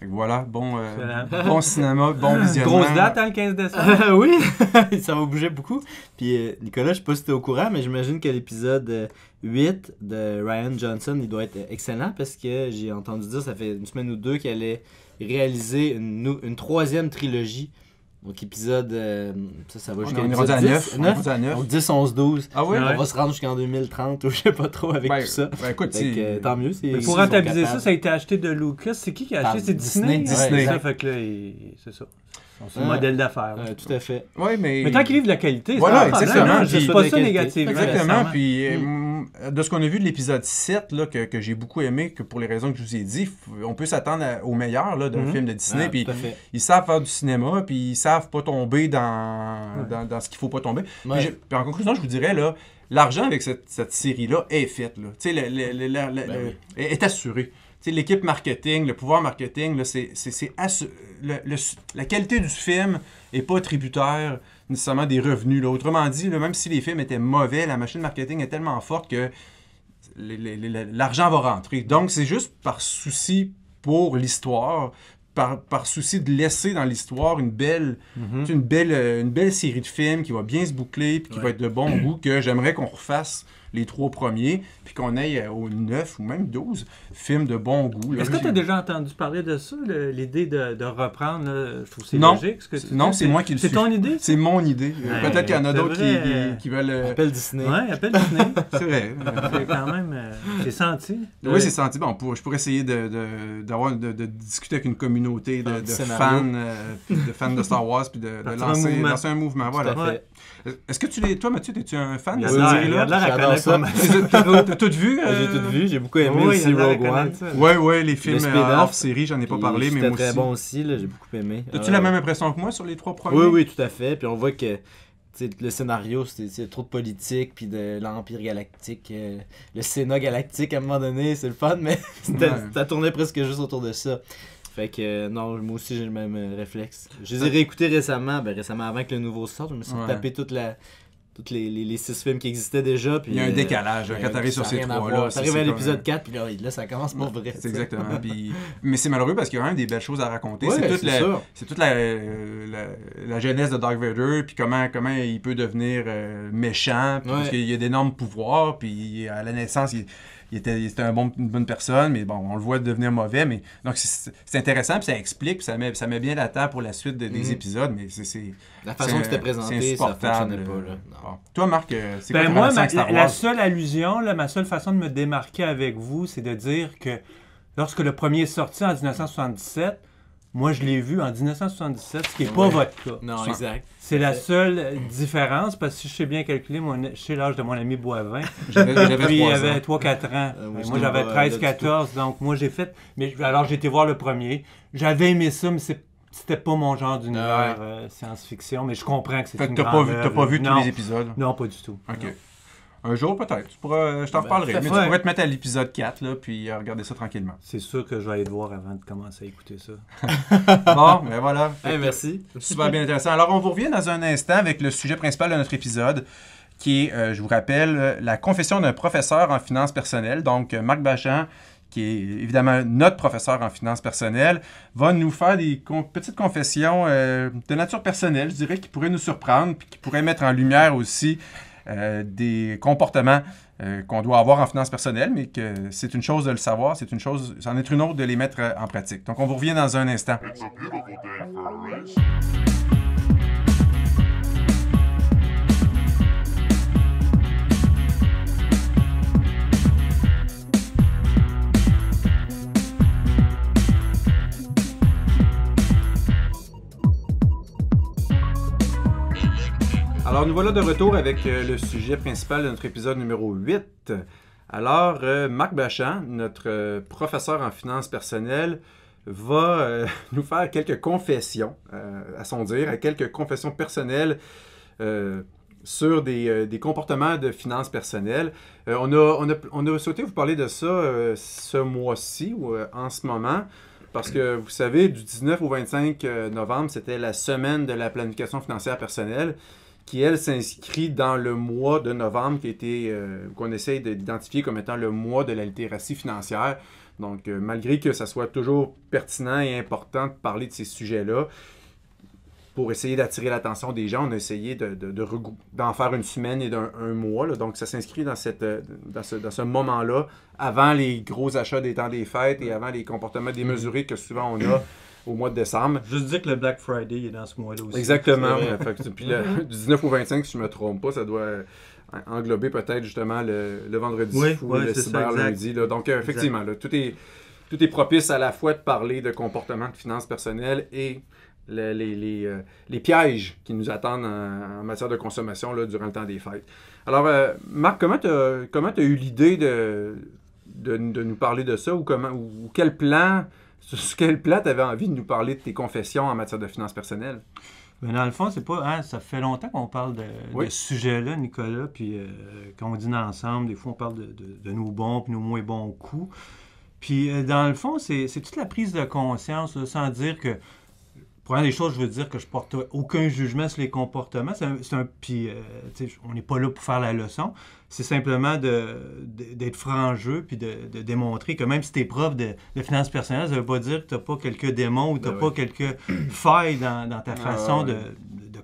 donc voilà, bon, euh, bon cinéma, bon visionnement. Grosse date, hein, le 15 décembre. oui, ça va bouger beaucoup. Puis euh, Nicolas, je sais pas si es au courant, mais j'imagine que l'épisode 8 de Ryan Johnson, il doit être excellent parce que j'ai entendu dire, ça fait une semaine ou deux qu'elle allait réaliser une troisième trilogie donc, épisode. Euh, ça, va jusqu'à. On 9. 9 10, 11, 12. Ah oui? On va se rendre jusqu'en 2030 ou je sais pas trop avec ben, tout ça. Ben, écoute, tant mieux. c'est... pour rentabiliser ça, ça a été acheté de Lucas. C'est qui qui a acheté C'est Disney. Disney. fait que c'est ça modèle d'affaires. tout à fait. mais... mais tant qu'ils vivent de la qualité, voilà, c'est pas, hein. c'est pas ça négatif. Exactement. Puis, euh, mm. de ce qu'on a vu de l'épisode 7, que, j'ai beaucoup aimé, que pour les raisons que je vous ai dit, on peut s'attendre au meilleur d'un mm-hmm. film de Disney. Ah, puis, ils savent faire du cinéma, puis ils savent pas tomber dans, dans, ce qu'il faut pas tomber. Puis, en conclusion, je vous dirais, là, l'argent avec cette, série-là est fait Tu sais, ben est assuré l'équipe marketing, le pouvoir marketing, la qualité du film n'est pas tributaire nécessairement des revenus. Autrement dit, même si les films étaient mauvais, la machine marketing est tellement forte que l'argent va rentrer. Donc, c'est juste par souci pour l'histoire, par, souci de laisser dans l'histoire une belle, mm-hmm. euh, une, belle, série de films qui va bien se boucler et qui va être de bon goût que j'aimerais qu'on refasse les trois premiers, puis qu'on aille euh, aux neuf ou même douze films de bon goût. Est-ce que tu as déjà entendu parler de ça, l'idée de, reprendre Je trouve c'est logique. Ce que non, c'est moi qui le suis. C'est ton idée C'est mon idée. Peut-être qu'il y en a d'autres euh, qui, veulent. Euh... Appelle Disney. Oui, appelle Disney. c'est vrai. C'est quand même. Euh, senti. Oui, c'est senti. Bon, je pourrais essayer de, de, discuter avec une communauté de, fans, de fans Star Wars puis de, lancer, un mouvement. Voilà. Est-ce que tu les. Toi, Mathieu, es-tu un fan de cette série-là? J'adore ça. T'as tout vu? J'ai euh, tout vu. J'ai beaucoup aimé aussi Rogue One. Ouais, ouais, les films euh, off série, j'en ai pas parlé, mais moi aussi. C'était très bon aussi, j'ai beaucoup aimé. As-tu la euh, même impression que moi sur les trois premiers? Oui, oui, tout à fait. Puis on voit que. le scénario, c'est trop de politique, puis de l'Empire galactique, le Sénat galactique à un moment donné, c'est le fun, mais ça tournait presque juste autour de ça. Fait que non, moi aussi j'ai le même euh, réflexe. Je les ai réécoutés récemment, ben récemment avant que le nouveau sorte, je me suis tapé toute la toutes les, les, six films qui existaient déjà. il y a un euh, décalage hein, ben, quand t'arrives sur ces trois-là. T'arrives à l'épisode 4, puis là, ça commence pour vrai. C'est exactement. puis, mais c'est malheureux parce qu'il y a quand même des belles choses à raconter. c'est toute, la, toute euh, la, la, jeunesse de Dark Vader, puis comment, comment il peut devenir méchant, puis parce qu'il y a d'énormes pouvoirs, puis à la naissance, il, il était, un bon, une bonne personne, mais bon, on le voit devenir mauvais. Mais, donc, c'est intéressant, puis ça explique, puis ça met, ça met bien la table pour la suite des mhm. épisodes, mais c'est. La façon tu t'es présenté, ça fonctionnait pas. Là. Toi, Marc, euh, c'est quoi ben, Star Wars? la seule allusion, ma seule façon de me démarquer avec vous, c'est de dire que lorsque le premier est sorti en 1977, moi, je l'ai vu en 1977, ce qui n'est pas votre cas. Non, exact. C'est la seule euh, différence, parce que si je sais bien calculer, mon, je sais l'âge de mon ami Boivin. j'avais, avait 3-4 ans. Euh, moi, ben, j'avais 13-14, donc moi, j'ai fait... Mais, alors, j'ai été voir le premier. J'avais aimé ça, mais c'est c'était pas mon genre d'univers euh, science-fiction, mais je comprends que c'est fait une que grande pas vu, pas vu tous les épisodes? Non, pas du tout. OK. Un jour, peut-être. Tu pourras, je t'en ben, reparlerai. Mais tu pourrais te mettre à l'épisode 4, là, puis euh, regarder ça tranquillement. C'est sûr que je vais aller te voir avant de commencer à écouter ça. bon, mais ben voilà. Eh, merci. Super bien intéressant. Alors, on vous revient dans un instant avec le sujet principal de notre épisode qui est, euh, je vous rappelle, euh, la confession d'un professeur en finances personnelles. Donc, Marc Bachan, qui est évidemment notre professeur en finances personnelles, va nous faire des petites confessions de nature personnelle, je dirais, qui pourraient nous surprendre, puis qui pourraient mettre en lumière aussi euh, des comportements euh, qu'on doit avoir en finance personnelle, mais que c'est une chose de le savoir, c'est une chose, c'en est une autre de les mettre euh, en pratique. Donc, on vous revient dans un instant. Alors, nous voilà de retour avec euh, le sujet principal de notre épisode numéro 8. Alors, euh, Marc Bachan, notre euh, professeur en finances personnelles, va nous faire quelques confessions, à son dire, quelques confessions personnelles sur des, comportements de finances personnelles. On a, on, on, a, souhaité vous parler de ça ce mois-ci ou en ce moment. Parce que vous savez, du 19 au 25 novembre, c'était la semaine de la planification financière personnelle qui, elle, s'inscrit dans le mois de novembre qui était euh, qu'on essaye d'identifier comme étant le mois de la littératie financière. Donc, euh, malgré que ça soit toujours pertinent et important de parler de ces sujets-là, pour essayer d'attirer l'attention des gens, on a essayé d'en de, de, d'en faire une semaine et d'un mois. Là. Donc, ça s'inscrit dans, cette, euh, dans ce, dans ce moment-là, avant les gros achats des temps des fêtes et avant les comportements démesurés que souvent on a au mois de décembre. Juste dire que le Black Friday est dans ce mois-là aussi. Exactement. le, du 19 au 25, si je ne me trompe pas, ça doit englober peut-être justement le, vendredi le cyber Donc, euh, effectivement, tout, est, tout est propice à la fois de parler de comportement de finances personnelles et euh, les, pièges qui nous attendent en, matière de consommation là, durant le temps des fêtes. Alors, euh, Marc, comment tu as, eu l'idée de, de, nous parler de ça ou, comment, ou quel plan sur quel plat tu avais envie de nous parler de tes confessions en matière de finances personnelles? Mais ben, dans le fond, c'est pas. Hein, ça fait longtemps qu'on parle de, ce sujet-là, Nicolas. Puis euh, quand on dîne ensemble, des fois, on parle de, nos bons puis nos moins bons coups. Puis euh, dans le fond, c'est toute la prise de conscience, sans dire que Première des choses, je veux dire que je porte aucun jugement sur les comportements. Euh, on n'est pas là pour faire la leçon. C'est simplement d'être franc en jeu puis de, démontrer que même si tu es prof de, finances personnelles, ça ne veut pas dire que tu n'as pas quelques démons ou tu n'as ben pas quelques failles dans, ta ah façon de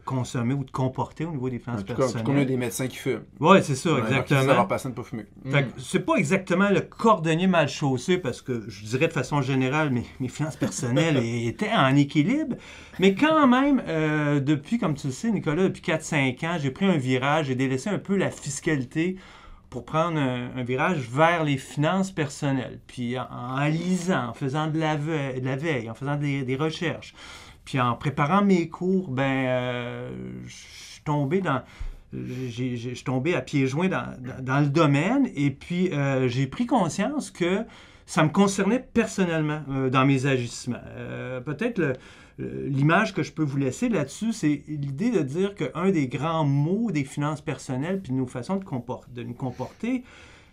consommer ou de comporter au niveau des finances personnelles. Cas, en des médecins qui fument. Oui, c'est ça, exactement. pas mm. C'est pas exactement le cordonnier mal chaussé parce que je dirais de façon générale, mes, finances personnelles étaient en équilibre. Mais quand même, euh, depuis, comme tu le sais, Nicolas, depuis 4-5 ans, j'ai pris un virage, j'ai délaissé un peu la fiscalité pour prendre un, virage vers les finances personnelles. Puis en, lisant, en faisant de la veille, de la veille en faisant des recherches, puis en préparant mes cours, ben, euh, je suis tombé tombé à pieds joints dans, le domaine et puis euh, j'ai pris conscience que ça me concernait personnellement euh, dans mes agissements. peut-être l'image que je peux vous laisser là-dessus, c'est l'idée de dire qu'un des grands mots des finances personnelles puis de nos façons de, de nous comporter,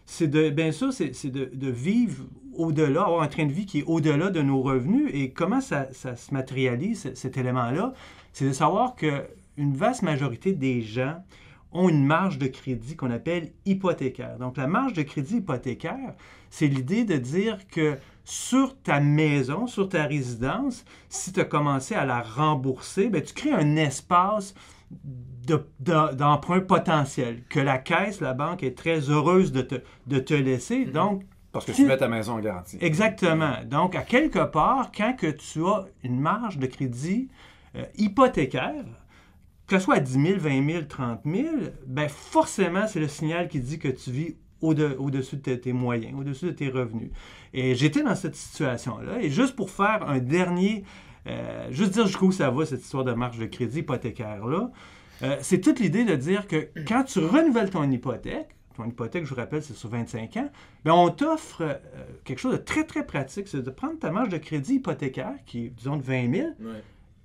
c'est de, bien sûr, c'est, de, vivre au-delà, avoir un train de vie qui est au-delà de nos revenus. Et comment ça, se matérialise, cet élément-là? C'est de savoir qu'une vaste majorité des gens ont une marge de crédit qu'on appelle hypothécaire. Donc, la marge de crédit hypothécaire, c'est l'idée de dire que sur ta maison, sur ta résidence, si tu as commencé à la rembourser, ben, tu crées un espace d'emprunt de, potentiel que la caisse, la banque est très heureuse de te, laisser. Mhm. Donc, parce que tu mets ta maison en garantie. Exactement. Donc, à quelque part, quand que tu as une marge de crédit euh, hypothécaire, que ce soit à 10 000, 20 000, 30 000, ben forcément, c'est le signal qui dit que tu vis au-dessus de tes, moyens, au-dessus de tes revenus. Et j'étais dans cette situation-là. Et juste pour faire un dernier, euh, juste dire jusqu'où ça va, cette histoire de marge de crédit hypothécaire-là, euh, c'est toute l'idée de dire que quand tu renouvelles ton hypothèque, ton hypothèque, je vous rappelle, c'est sur 25 ans, bien, on t'offre euh, quelque chose de très, très pratique, c'est de prendre ta marge de crédit hypothécaire, qui est, disons, de 20 000,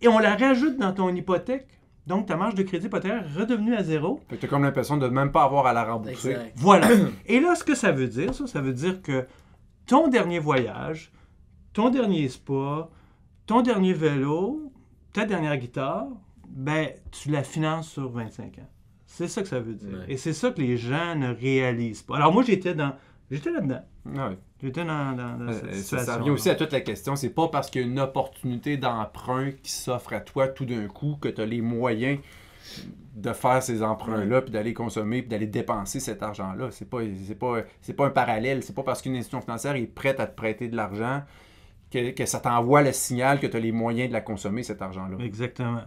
et on la rajoute dans ton hypothèque. Donc, ta marge de crédit hypothécaire est redevenue à zéro. Fait tu as comme l'impression de même pas avoir à la rembourser. Voilà. et là, ce que ça veut dire, ça, ça veut dire que ton dernier voyage, ton dernier spa, ton dernier vélo, ta dernière guitare, ben, tu la finances sur 25 ans. C'est ça que ça veut dire. Et c'est ça que les gens ne réalisent pas. Alors moi, j'étais dans. J'étais là-dedans. Ah ouais. J'étais dans, euh, cette situation. Ça revient aussi à toute la question. C'est pas parce qu'il y a une opportunité d'emprunt qui s'offre à toi tout d'un coup que tu as les moyens de faire ces emprunts-là, puis d'aller consommer, puis d'aller dépenser cet argent-là. C'est pas, pas, pas un parallèle. C'est pas parce qu'une institution financière est prête à te prêter de l'argent que, ça t'envoie le signal que tu as les moyens de la consommer, cet argent-là. Exactement.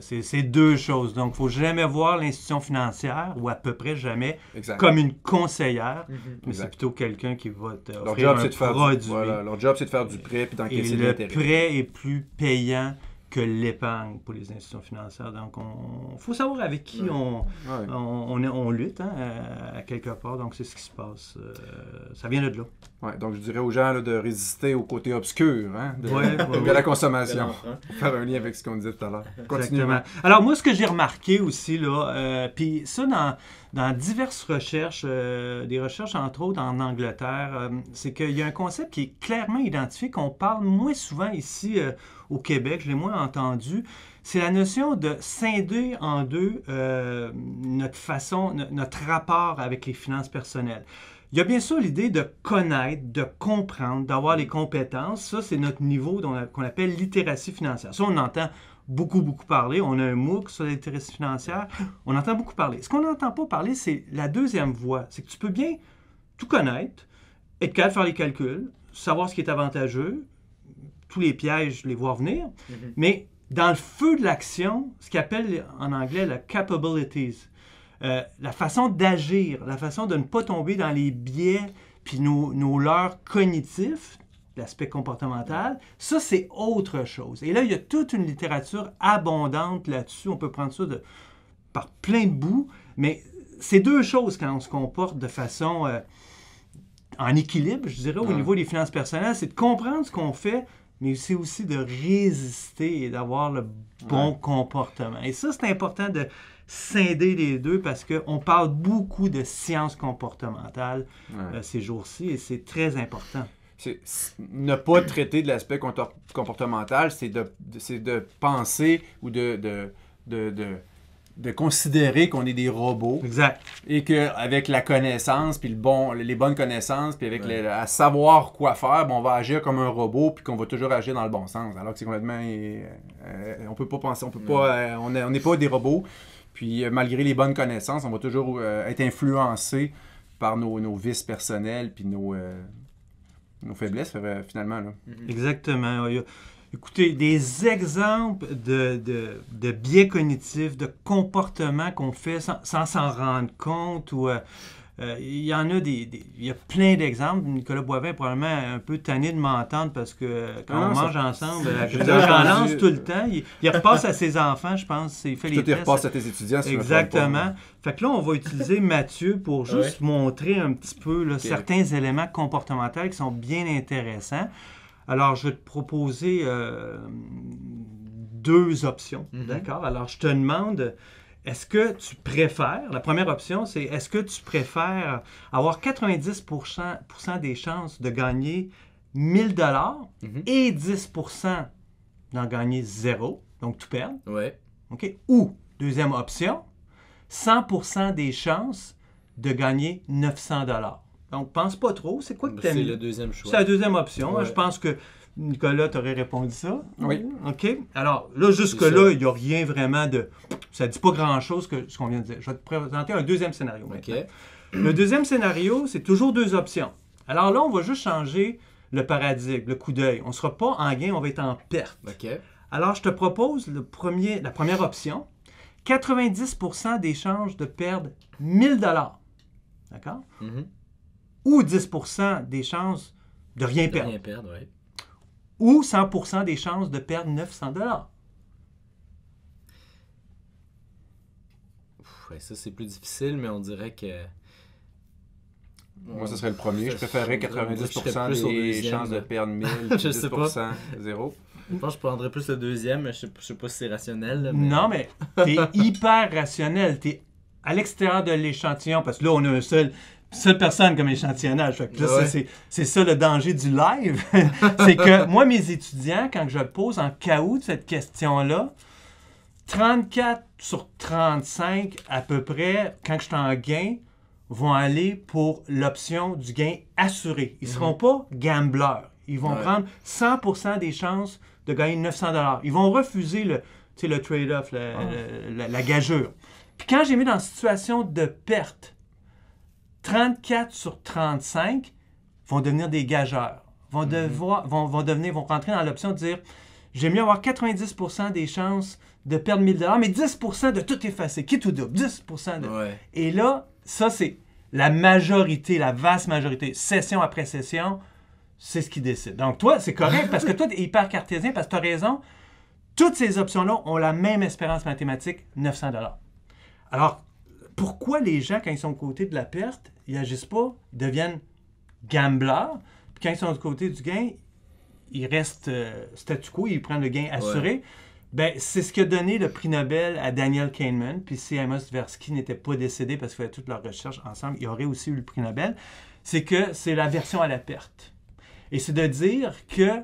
C'est deux choses. Donc, il ne faut jamais voir l'institution financière, ou à peu près jamais, comme une conseillère, mhm. mais c'est plutôt quelqu'un qui va te un produit. voilà, leur job, c'est de faire du prêt puis d'encaisser l'intérêt. Le prêt est plus payant que l'épargne pour les institutions financières. Donc, il faut savoir avec qui On, On, lutte, hein, à, quelque part. Donc, c'est ce qui se passe. Euh, ça vient de là. Ouais, donc, je dirais aux gens de résister au côté obscur hein, de, la consommation. faire un lien avec ce qu'on disait tout à l'heure. Alors, moi, ce que j'ai remarqué aussi, là, euh, puis ça, dans, dans diverses recherches, euh, des recherches entre autres en Angleterre, euh, c'est qu'il y a un concept qui est clairement identifié, qu'on parle moins souvent ici euh, au Québec, je l'ai moins entendu, c'est la notion de scinder en deux notre façon, notre rapport avec les finances personnelles. Il y a bien sûr l'idée de connaître, de comprendre, d'avoir les compétences. Ça, c'est notre niveau qu'on appelle littératie financière. Ça, on entend beaucoup, beaucoup parlé. On a un MOOC sur l'intérêt financière. On entend beaucoup parler. Ce qu'on n'entend pas parler, c'est la deuxième voie. C'est que tu peux bien tout connaître, être capable de faire les calculs, savoir ce qui est avantageux, tous les pièges, les voir venir, mm-hmm. mais dans le feu de l'action, ce qu'appelle en anglais la capabilities, euh, la façon d'agir, la façon de ne pas tomber dans les biais puis nos, nos leurs cognitifs, l'aspect comportemental. Ça, c'est autre chose. Et là, il y a toute une littérature abondante là-dessus. On peut prendre ça de, par plein de bouts, mais c'est deux choses quand on se comporte de façon euh, en équilibre, je dirais, au niveau des finances personnelles, c'est de comprendre ce qu'on fait, mais c'est aussi de résister et d'avoir le bon comportement. Et ça, c'est important de scinder les deux parce qu'on parle beaucoup de sciences comportementales euh, ces jours-ci et c'est très important ne pas traiter de l'aspect comportemental, c'est de, de, penser ou de, de, de, considérer qu'on est des robots. Exact. Et qu'avec la connaissance, puis le bon, les bonnes connaissances, puis avec à savoir quoi faire, ben, on va agir comme un robot, puis qu'on va toujours agir dans le bon sens. Alors que c'est complètement. Euh, euh, on peut pas penser, on peut pas. Euh, on n'est pas des robots. Puis malgré les bonnes connaissances, on va toujours être influencé par nos, nos vices personnels, puis nos, nos faiblesses, euh, finalement. Là. Mhm. Exactement. Écoutez, des exemples de, de, de biais cognitifs, de comportements qu'on fait sans s'en rendre compte ou. Euh, euh, il y en a des, il y a plein d'exemples. Nicolas Boivin est probablement un peu tanné de m'entendre parce que quand ah on mange ensemble, j'en lance tout le temps. Il, repasse à ses enfants, je pense. Il fait repasse à tes étudiants. Exactement. Fait que là, on va utiliser Mathieu pour juste montrer un petit peu certains éléments comportementaux qui sont bien intéressants. Alors, je vais te proposer euh, deux options. Mhm. D'accord? Alors, je te demande est-ce que tu préfères, la première option, c'est est-ce que tu préfères avoir 90 des chances de gagner 1000 dollars mhm. et 10 d'en gagner zéro, donc tu perds? Ouais. OK? Ou, deuxième option, 100 des chances de gagner 900 dollars. Donc, pense pas trop. C'est quoi que tu C'est le deuxième choix. C'est la deuxième option. Je pense que Nicolas, aurais répondu ça? Oui. OK. Alors, là, jusque-là, il n'y a rien vraiment de. Ça ne dit pas grand-chose que ce qu'on vient de dire. Je vais te présenter un deuxième scénario. OK. Le deuxième scénario, c'est toujours deux options. Alors là, on va juste changer le paradigme, le coup d'œil. On ne sera pas en gain, on va être en perte. OK. Alors, je te propose le premier, la première option. 90% des chances de perdre 1000 dollars. D'accord? Mm-hmm. Ou 10% des chances de rien perdre. Rien perdre, oui ou 100% des chances de perdre 900 ça, c'est plus difficile, mais on dirait que... Moi, ce serait le premier. Je préférerais 90% des chances de perdre 1000, je sais pas. zéro. Je prendrais plus le deuxième, je sais, pas si c'est rationnel. mais... Non, mais t'es hyper rationnel. es à l'extérieur de l'échantillon, parce que là, on a un seul seule personne comme échantillonnage. C'est ça le danger du live. c'est que moi, mes étudiants, quand je pose en cas où cette question-là, 34 sur 35 à peu près, quand je suis en gain, vont aller pour l'option du gain assuré. Ils ne mhm. seront pas gamblers. Ils vont prendre 100% des chances de gagner 900 Ils vont refuser le, le trade-off, ah. la, gageure. Puis quand j'ai mis dans situation de perte, 34 sur 35 vont devenir des gageurs, vont, mhm. devoir, vont, vont, devenir, vont rentrer dans l'option de dire j'aime mieux avoir 90% des chances de perdre 1000 dollars, mais 10% de tout effacer, quitte tout double, 10% de... Et là, ça c'est la majorité, la vaste majorité, session après session, c'est ce qui décide. Donc toi, c'est correct, parce que toi, tu es hyper cartésien, parce que tu as raison, toutes ces options-là ont la même espérance mathématique, 900 dollars. Alors, pourquoi les gens, quand ils sont au côté de la perte, ils n'agissent pas, ils deviennent gamblers. Puis quand ils sont du côté du gain, ils restent euh, statu quo, ils prennent le gain assuré. Ben, c'est ce qui a donné le prix Nobel à Daniel Kahneman. Puis si Amos Tversky n'était pas décédé parce qu'il faisaient toute leur recherche ensemble, il aurait aussi eu le prix Nobel. C'est que c'est la version à la perte. Et c'est de dire que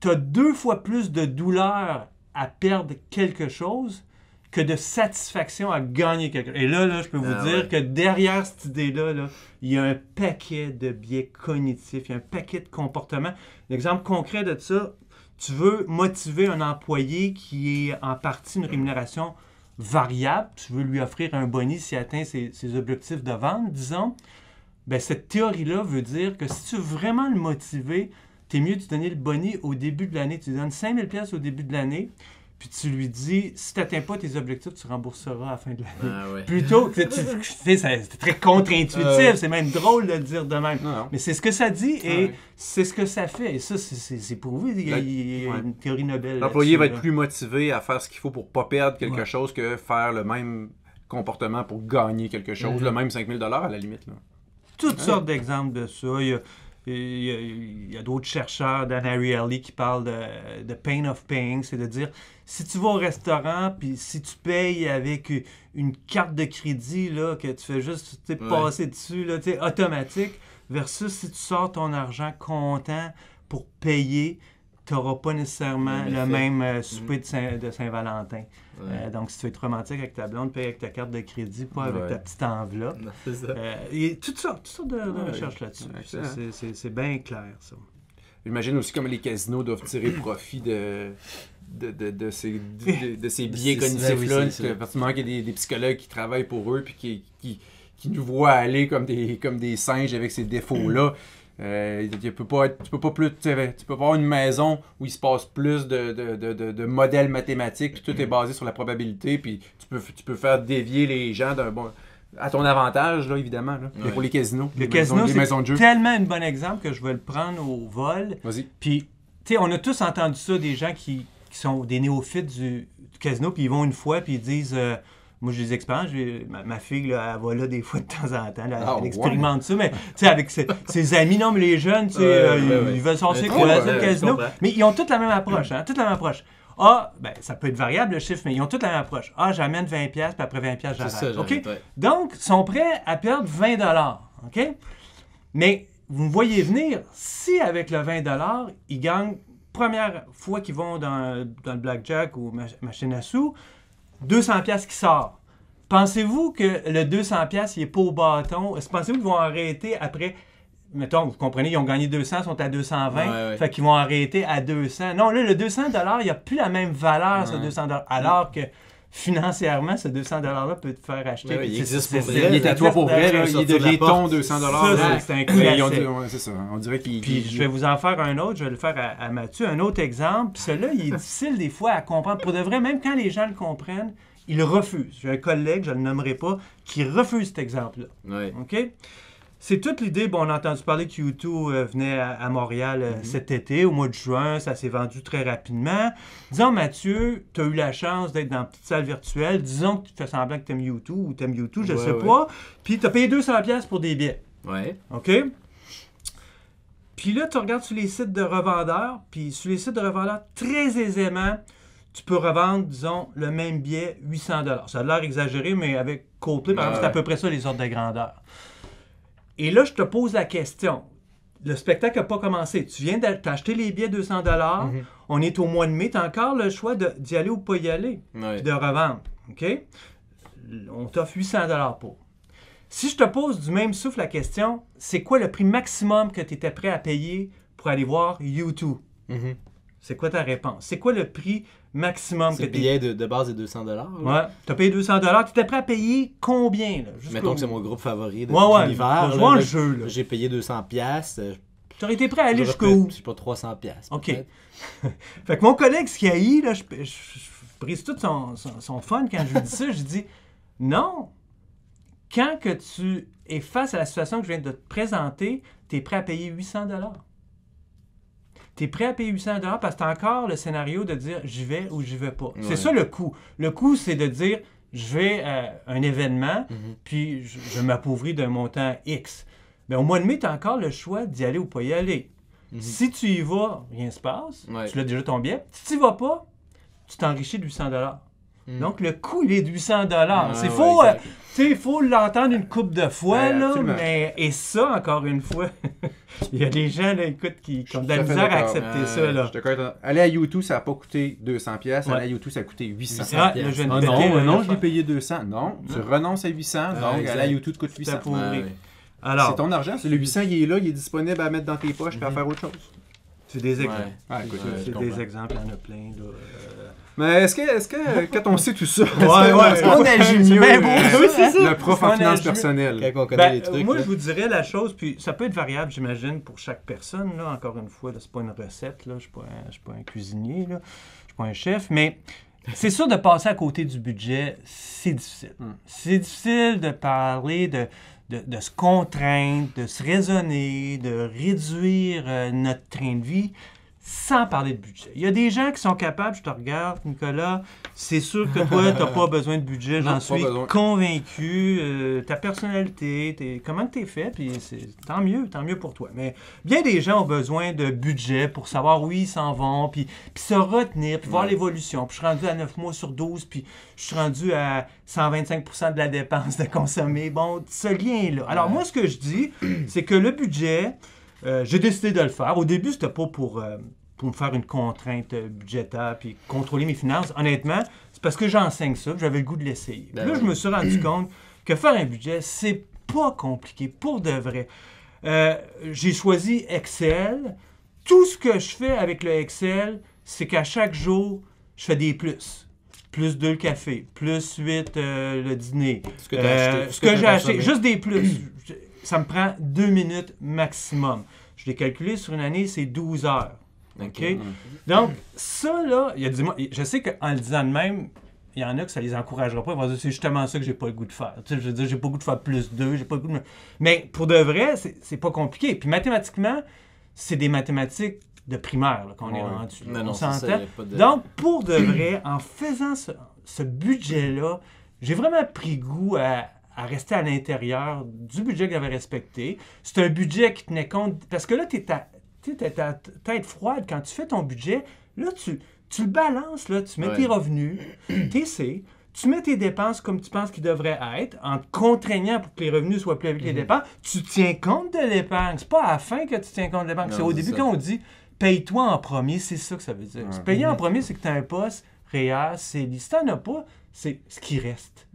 tu as deux fois plus de douleur à perdre quelque chose que de satisfaction à gagner quelque Et là, là, je peux vous ah dire que derrière cette idée-là, là, il y a un paquet de biais cognitifs, il y a un paquet de comportements. L'exemple concret de ça, tu veux motiver un employé qui est en partie une rémunération variable, tu veux lui offrir un bonus s'il atteint ses, objectifs de vente, disons, ben, cette théorie-là veut dire que si tu veux vraiment le motiver, tu es mieux de donner le bonus au début de l'année. Tu lui donnes 5000 pièces au début de l'année, puis tu lui dis si tu n'atteins pas tes objectifs, tu rembourseras à la fin de l'année. Ah Plutôt que tu sais, c'est très contre-intuitif, ah c'est même drôle de le dire de même. Mais c'est ce que ça dit et ah c'est ce que ça fait. Et ça, c'est prouvé. Il il y a une théorie Nobel. L'employé va être plus motivé à faire ce qu'il faut pour pas perdre quelque chose que faire le même comportement pour gagner quelque chose, le mm-hmm. même 5000 à la limite. Là. Toutes sortes d'exemples de ça. Il y a, d'autres chercheurs, Dan Ariely, qui parlent de, pain of paying, c'est de dire si tu vas au restaurant, puis si tu payes avec une carte de crédit, là, que tu fais juste passer dessus, là, automatique, versus si tu sors ton argent comptant pour payer, tu n'auras pas nécessairement le, même euh, mm-hmm. souper de Saint-Valentin. Euh, donc, si tu veux être romantique avec ta blonde, paye avec ta carte de crédit, pas avec ta petite enveloppe. C'est ça. a euh, et toutes sortes, de, de recherches là-dessus. C'est bien clair, ça. J'imagine aussi comme les casinos doivent tirer profit de, de, de, de, ces, de, ces biais cognitifs-là. parce qu'il y a des, psychologues qui travaillent pour eux puis qui, qui, nous voient aller comme des, comme des singes avec ces défauts-là. Euh, tu peux pas tu peux pas plus, tu peux avoir une maison où il se passe plus de, de, de, de modèles mathématiques, tout est basé sur la probabilité, puis tu peux, tu peux faire dévier les gens d'un bon à ton avantage, là, évidemment, là, pour les casinos. Le les casino, c'est tellement un bon exemple que je vais le prendre au vol. Puis, tu sais, on a tous entendu ça des gens qui, qui sont des néophytes du, casino, puis ils vont une fois, puis ils disent. Euh, moi, je les expérimente. Ma, fille, là, elle va là des fois de temps en temps. Ah, elle, expérimente ça. Mais, tu sais, avec ses, amis, non, les jeunes, tu euh, ils, veulent sortir, pour la casino. Mais ils ont toutes la même approche, hein, la même approche. Ah, ben, ça peut être variable le chiffre, mais ils ont toutes la même approche. Ah, j'amène 20$, puis après 20$, j'arrête. OK? Donc, ils sont prêts à perdre 20$. OK? Mais vous me voyez venir, si avec le 20$, ils gagnent première fois qu'ils vont dans, le blackjack ou machine à sous, 200 pièces qui sort. Pensez-vous que le 200 pièces il est pas au bâton? Pensez-vous qu'ils vont arrêter après mettons, vous comprenez, ils ont gagné 200, sont à 220, fait qu'ils vont arrêter à 200. Non, là, le 200 il n'y a plus la même valeur, ce 200 alors que financièrement, ce 200 $-là peut te faire acheter. il existe pour vrai. Il est à toi pour vrai. il est de 200 C'est incroyable. C'est ça. On dirait qu'il. Puis je vais vous en faire un autre. Je vais le faire à, Mathieu. Un autre exemple. Celui-là, il est difficile des fois à comprendre. Pour de vrai, même quand les gens le comprennent, ils refusent. J'ai un collègue, je ne le nommerai pas, qui refuse cet exemple-là. Oui. OK? c'est toute l'idée. Bon, on a entendu parler que YouTube euh, venait à, Montréal euh, mhm. cet été, au mois de juin. Ça s'est vendu très rapidement. Disons, Mathieu, tu as eu la chance d'être dans une petite salle virtuelle. Disons que tu fais semblant que tu aimes U2 ou tu aimes u je ne sais pas. Puis tu as payé 200$ pour des billets. Ouais. OK? Puis là, tu regardes sur les sites de revendeurs. Puis sur les sites de revendeurs, très aisément, tu peux revendre, disons, le même billet 800$. Ça a l'air exagéré, mais avec Coldplay, c'est à peu près ça les ordres de grandeur. Et là, je te pose la question. Le spectacle n'a pas commencé. Tu viens d'acheter les billets 200 dollars. Mhm. On est au mois de mai. Tu as encore le choix d'y aller ou pas y aller. Puis de revendre. OK? On t'offre 800 pour. Si je te pose du même souffle la question, c'est quoi le prix maximum que tu étais prêt à payer pour aller voir YouTube? Mhm. C'est quoi ta réponse? C'est quoi le prix maximum. Que le billet de, base est 200 dollars. Ouais. T'as payé 200 dollars. étais prêt à payer combien là Mettons que c'est mon groupe favori de le jeu J'ai payé 200 pièces. aurais été prêt à aller jusqu'où Je sais pas 300 pièces. Ok. fait que mon collègue ce qui a eu, je, brise tout son, fun quand je lui dis ça. Je dis non. Quand que tu es face à la situation que je viens de te présenter, tu es prêt à payer 800 tu es prêt à payer 800 parce que tu as encore le scénario de dire j'y vais ou j'y vais pas. C'est ça le coût. Le coût, c'est de dire je vais à euh, un événement, mhm. puis je, m'appauvris d'un montant X. Mais ben, au mois de mai, tu as encore le choix d'y aller ou pas y aller. Mhm. Si tu y vas, rien se passe. Tu l'as déjà ton bien. Si tu n'y vas pas, tu t'enrichis de 800 Hmm. Donc, le coût, il est de 800 dollars. c'est euh, tu il faut l'entendre une coupe de fois, là, mais, et ça, encore une fois, il y a des gens, là, qui, ont de la misère à accepter ça, là. Je Aller à YouTube, ça n'a pas coûté 200 pièces. Aller à YouTube, ça a coûté 800 ah, non, non, je l'ai payé 200. Non, tu renonces à 800, donc aller à YouTube coûte 800. Alors, c'est ton argent, le 800, il est là, il est disponible à mettre dans tes poches et à mhm. faire autre chose. C'est des exemples. Ah, c'est des exemples, il y en a plein. Là. Euh, mais est-ce que, que quand on sait tout ça, ouais, ouais, on, agit mieux? Le prof en finance personnelle. Ben, moi, je vous dirais la chose, puis ça peut être variable, j'imagine, pour chaque personne. Là, encore une fois, c'est pas une recette, là, je ne suis pas un cuisinier, là. je suis pas un chef, mais c'est sûr de passer à côté du budget, c'est difficile. Hmm. C'est difficile de parler de, de, de, se contraindre, de se raisonner, de réduire euh, notre train de vie sans parler de budget. Il y a des gens qui sont capables, je te regarde, Nicolas, c'est sûr que toi, tu n'as pas besoin de budget, j'en suis convaincu. Euh, ta personnalité, comment tu es fait, puis c'est, tant mieux, tant mieux pour toi. Mais bien des gens ont besoin de budget pour savoir où ils s'en vont, puis, se retenir, puis voir l'évolution. Puis je suis rendu à 9 mois sur 12, puis je suis rendu à 125 de la dépense de consommer. Bon, ce lien-là. Alors moi, ce que je dis, c'est que le budget... Euh, j'ai décidé de le faire. Au début, c'était pas pour euh, pour me faire une contrainte budgétaire puis contrôler mes finances. Honnêtement, c'est parce que j'enseigne ça, j'avais le goût de l'essayer. Ben là, je me suis rendu compte que faire un budget, c'est pas compliqué pour de vrai. Euh, j'ai choisi Excel. Tout ce que je fais avec le Excel, c'est qu'à chaque jour, je fais des plus. Plus deux le café, plus huit euh, le dîner. Ce que, euh, j'ai acheté, juste des plus. ça me prend deux minutes maximum. Je l'ai calculé sur une année, c'est 12 heures. OK? Donc, ça, là, il y a je sais qu'en le disant de même, il y en a que ça les encouragera pas. c'est justement ça que j'ai pas le goût de faire. je veux dire, j'ai pas le goût de faire plus 2, j'ai pas le goût de... Mais pour de vrai, c'est pas compliqué. Puis mathématiquement, c'est des mathématiques de primaire qu'on est rendu. Non, De... Donc, pour de vrai, en faisant ce, budget-là, j'ai vraiment pris goût à, rester à l'intérieur du budget que j'avais respecté. C'est un budget qui tenait compte... Parce que là, tu es à tu sais, ta tête froide, quand tu fais ton budget, là, tu, tu le balances, là, tu mets tes revenus, tes tu mets tes dépenses comme tu penses qu'ils devraient être, en te contraignant pour que les revenus soient plus que les mhm. dépenses, tu tiens compte de l'épargne. C'est pas à la fin que tu tiens compte de l'épargne. C'est au début qu'on dit paye-toi en premier, c'est ça que ça veut dire. payer en premier, c'est que tu as un poste, réel, c'est l'histoire n'a pas, c'est ce qui reste.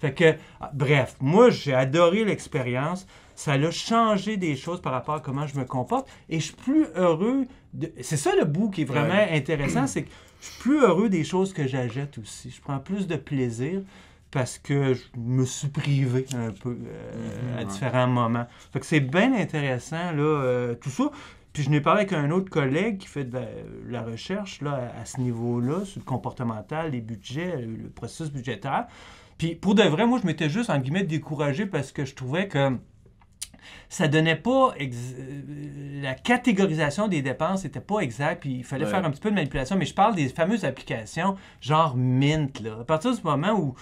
Fait que, ah, bref, moi, j'ai adoré l'expérience ça a changé des choses par rapport à comment je me comporte et je suis plus heureux. De... C'est ça le bout qui est vraiment intéressant, c'est que je suis plus heureux des choses que j'achète aussi. Je prends plus de plaisir parce que je me suis privé un peu euh, mm-hmm, à différents moments. Fait c'est bien intéressant, là, euh, tout ça. Puis je n'ai parlé avec un autre collègue qui fait de ben, la, recherche là, à, ce niveau-là, sur le comportemental, les budgets, euh, le processus budgétaire. Puis pour de vrai, moi, je m'étais juste, en guillemets, découragé parce que je trouvais que ça donnait pas. Euh, la catégorisation des dépenses n'était pas exacte, puis il fallait faire un petit peu de manipulation. Mais je parle des fameuses applications genre Mint. À partir du moment où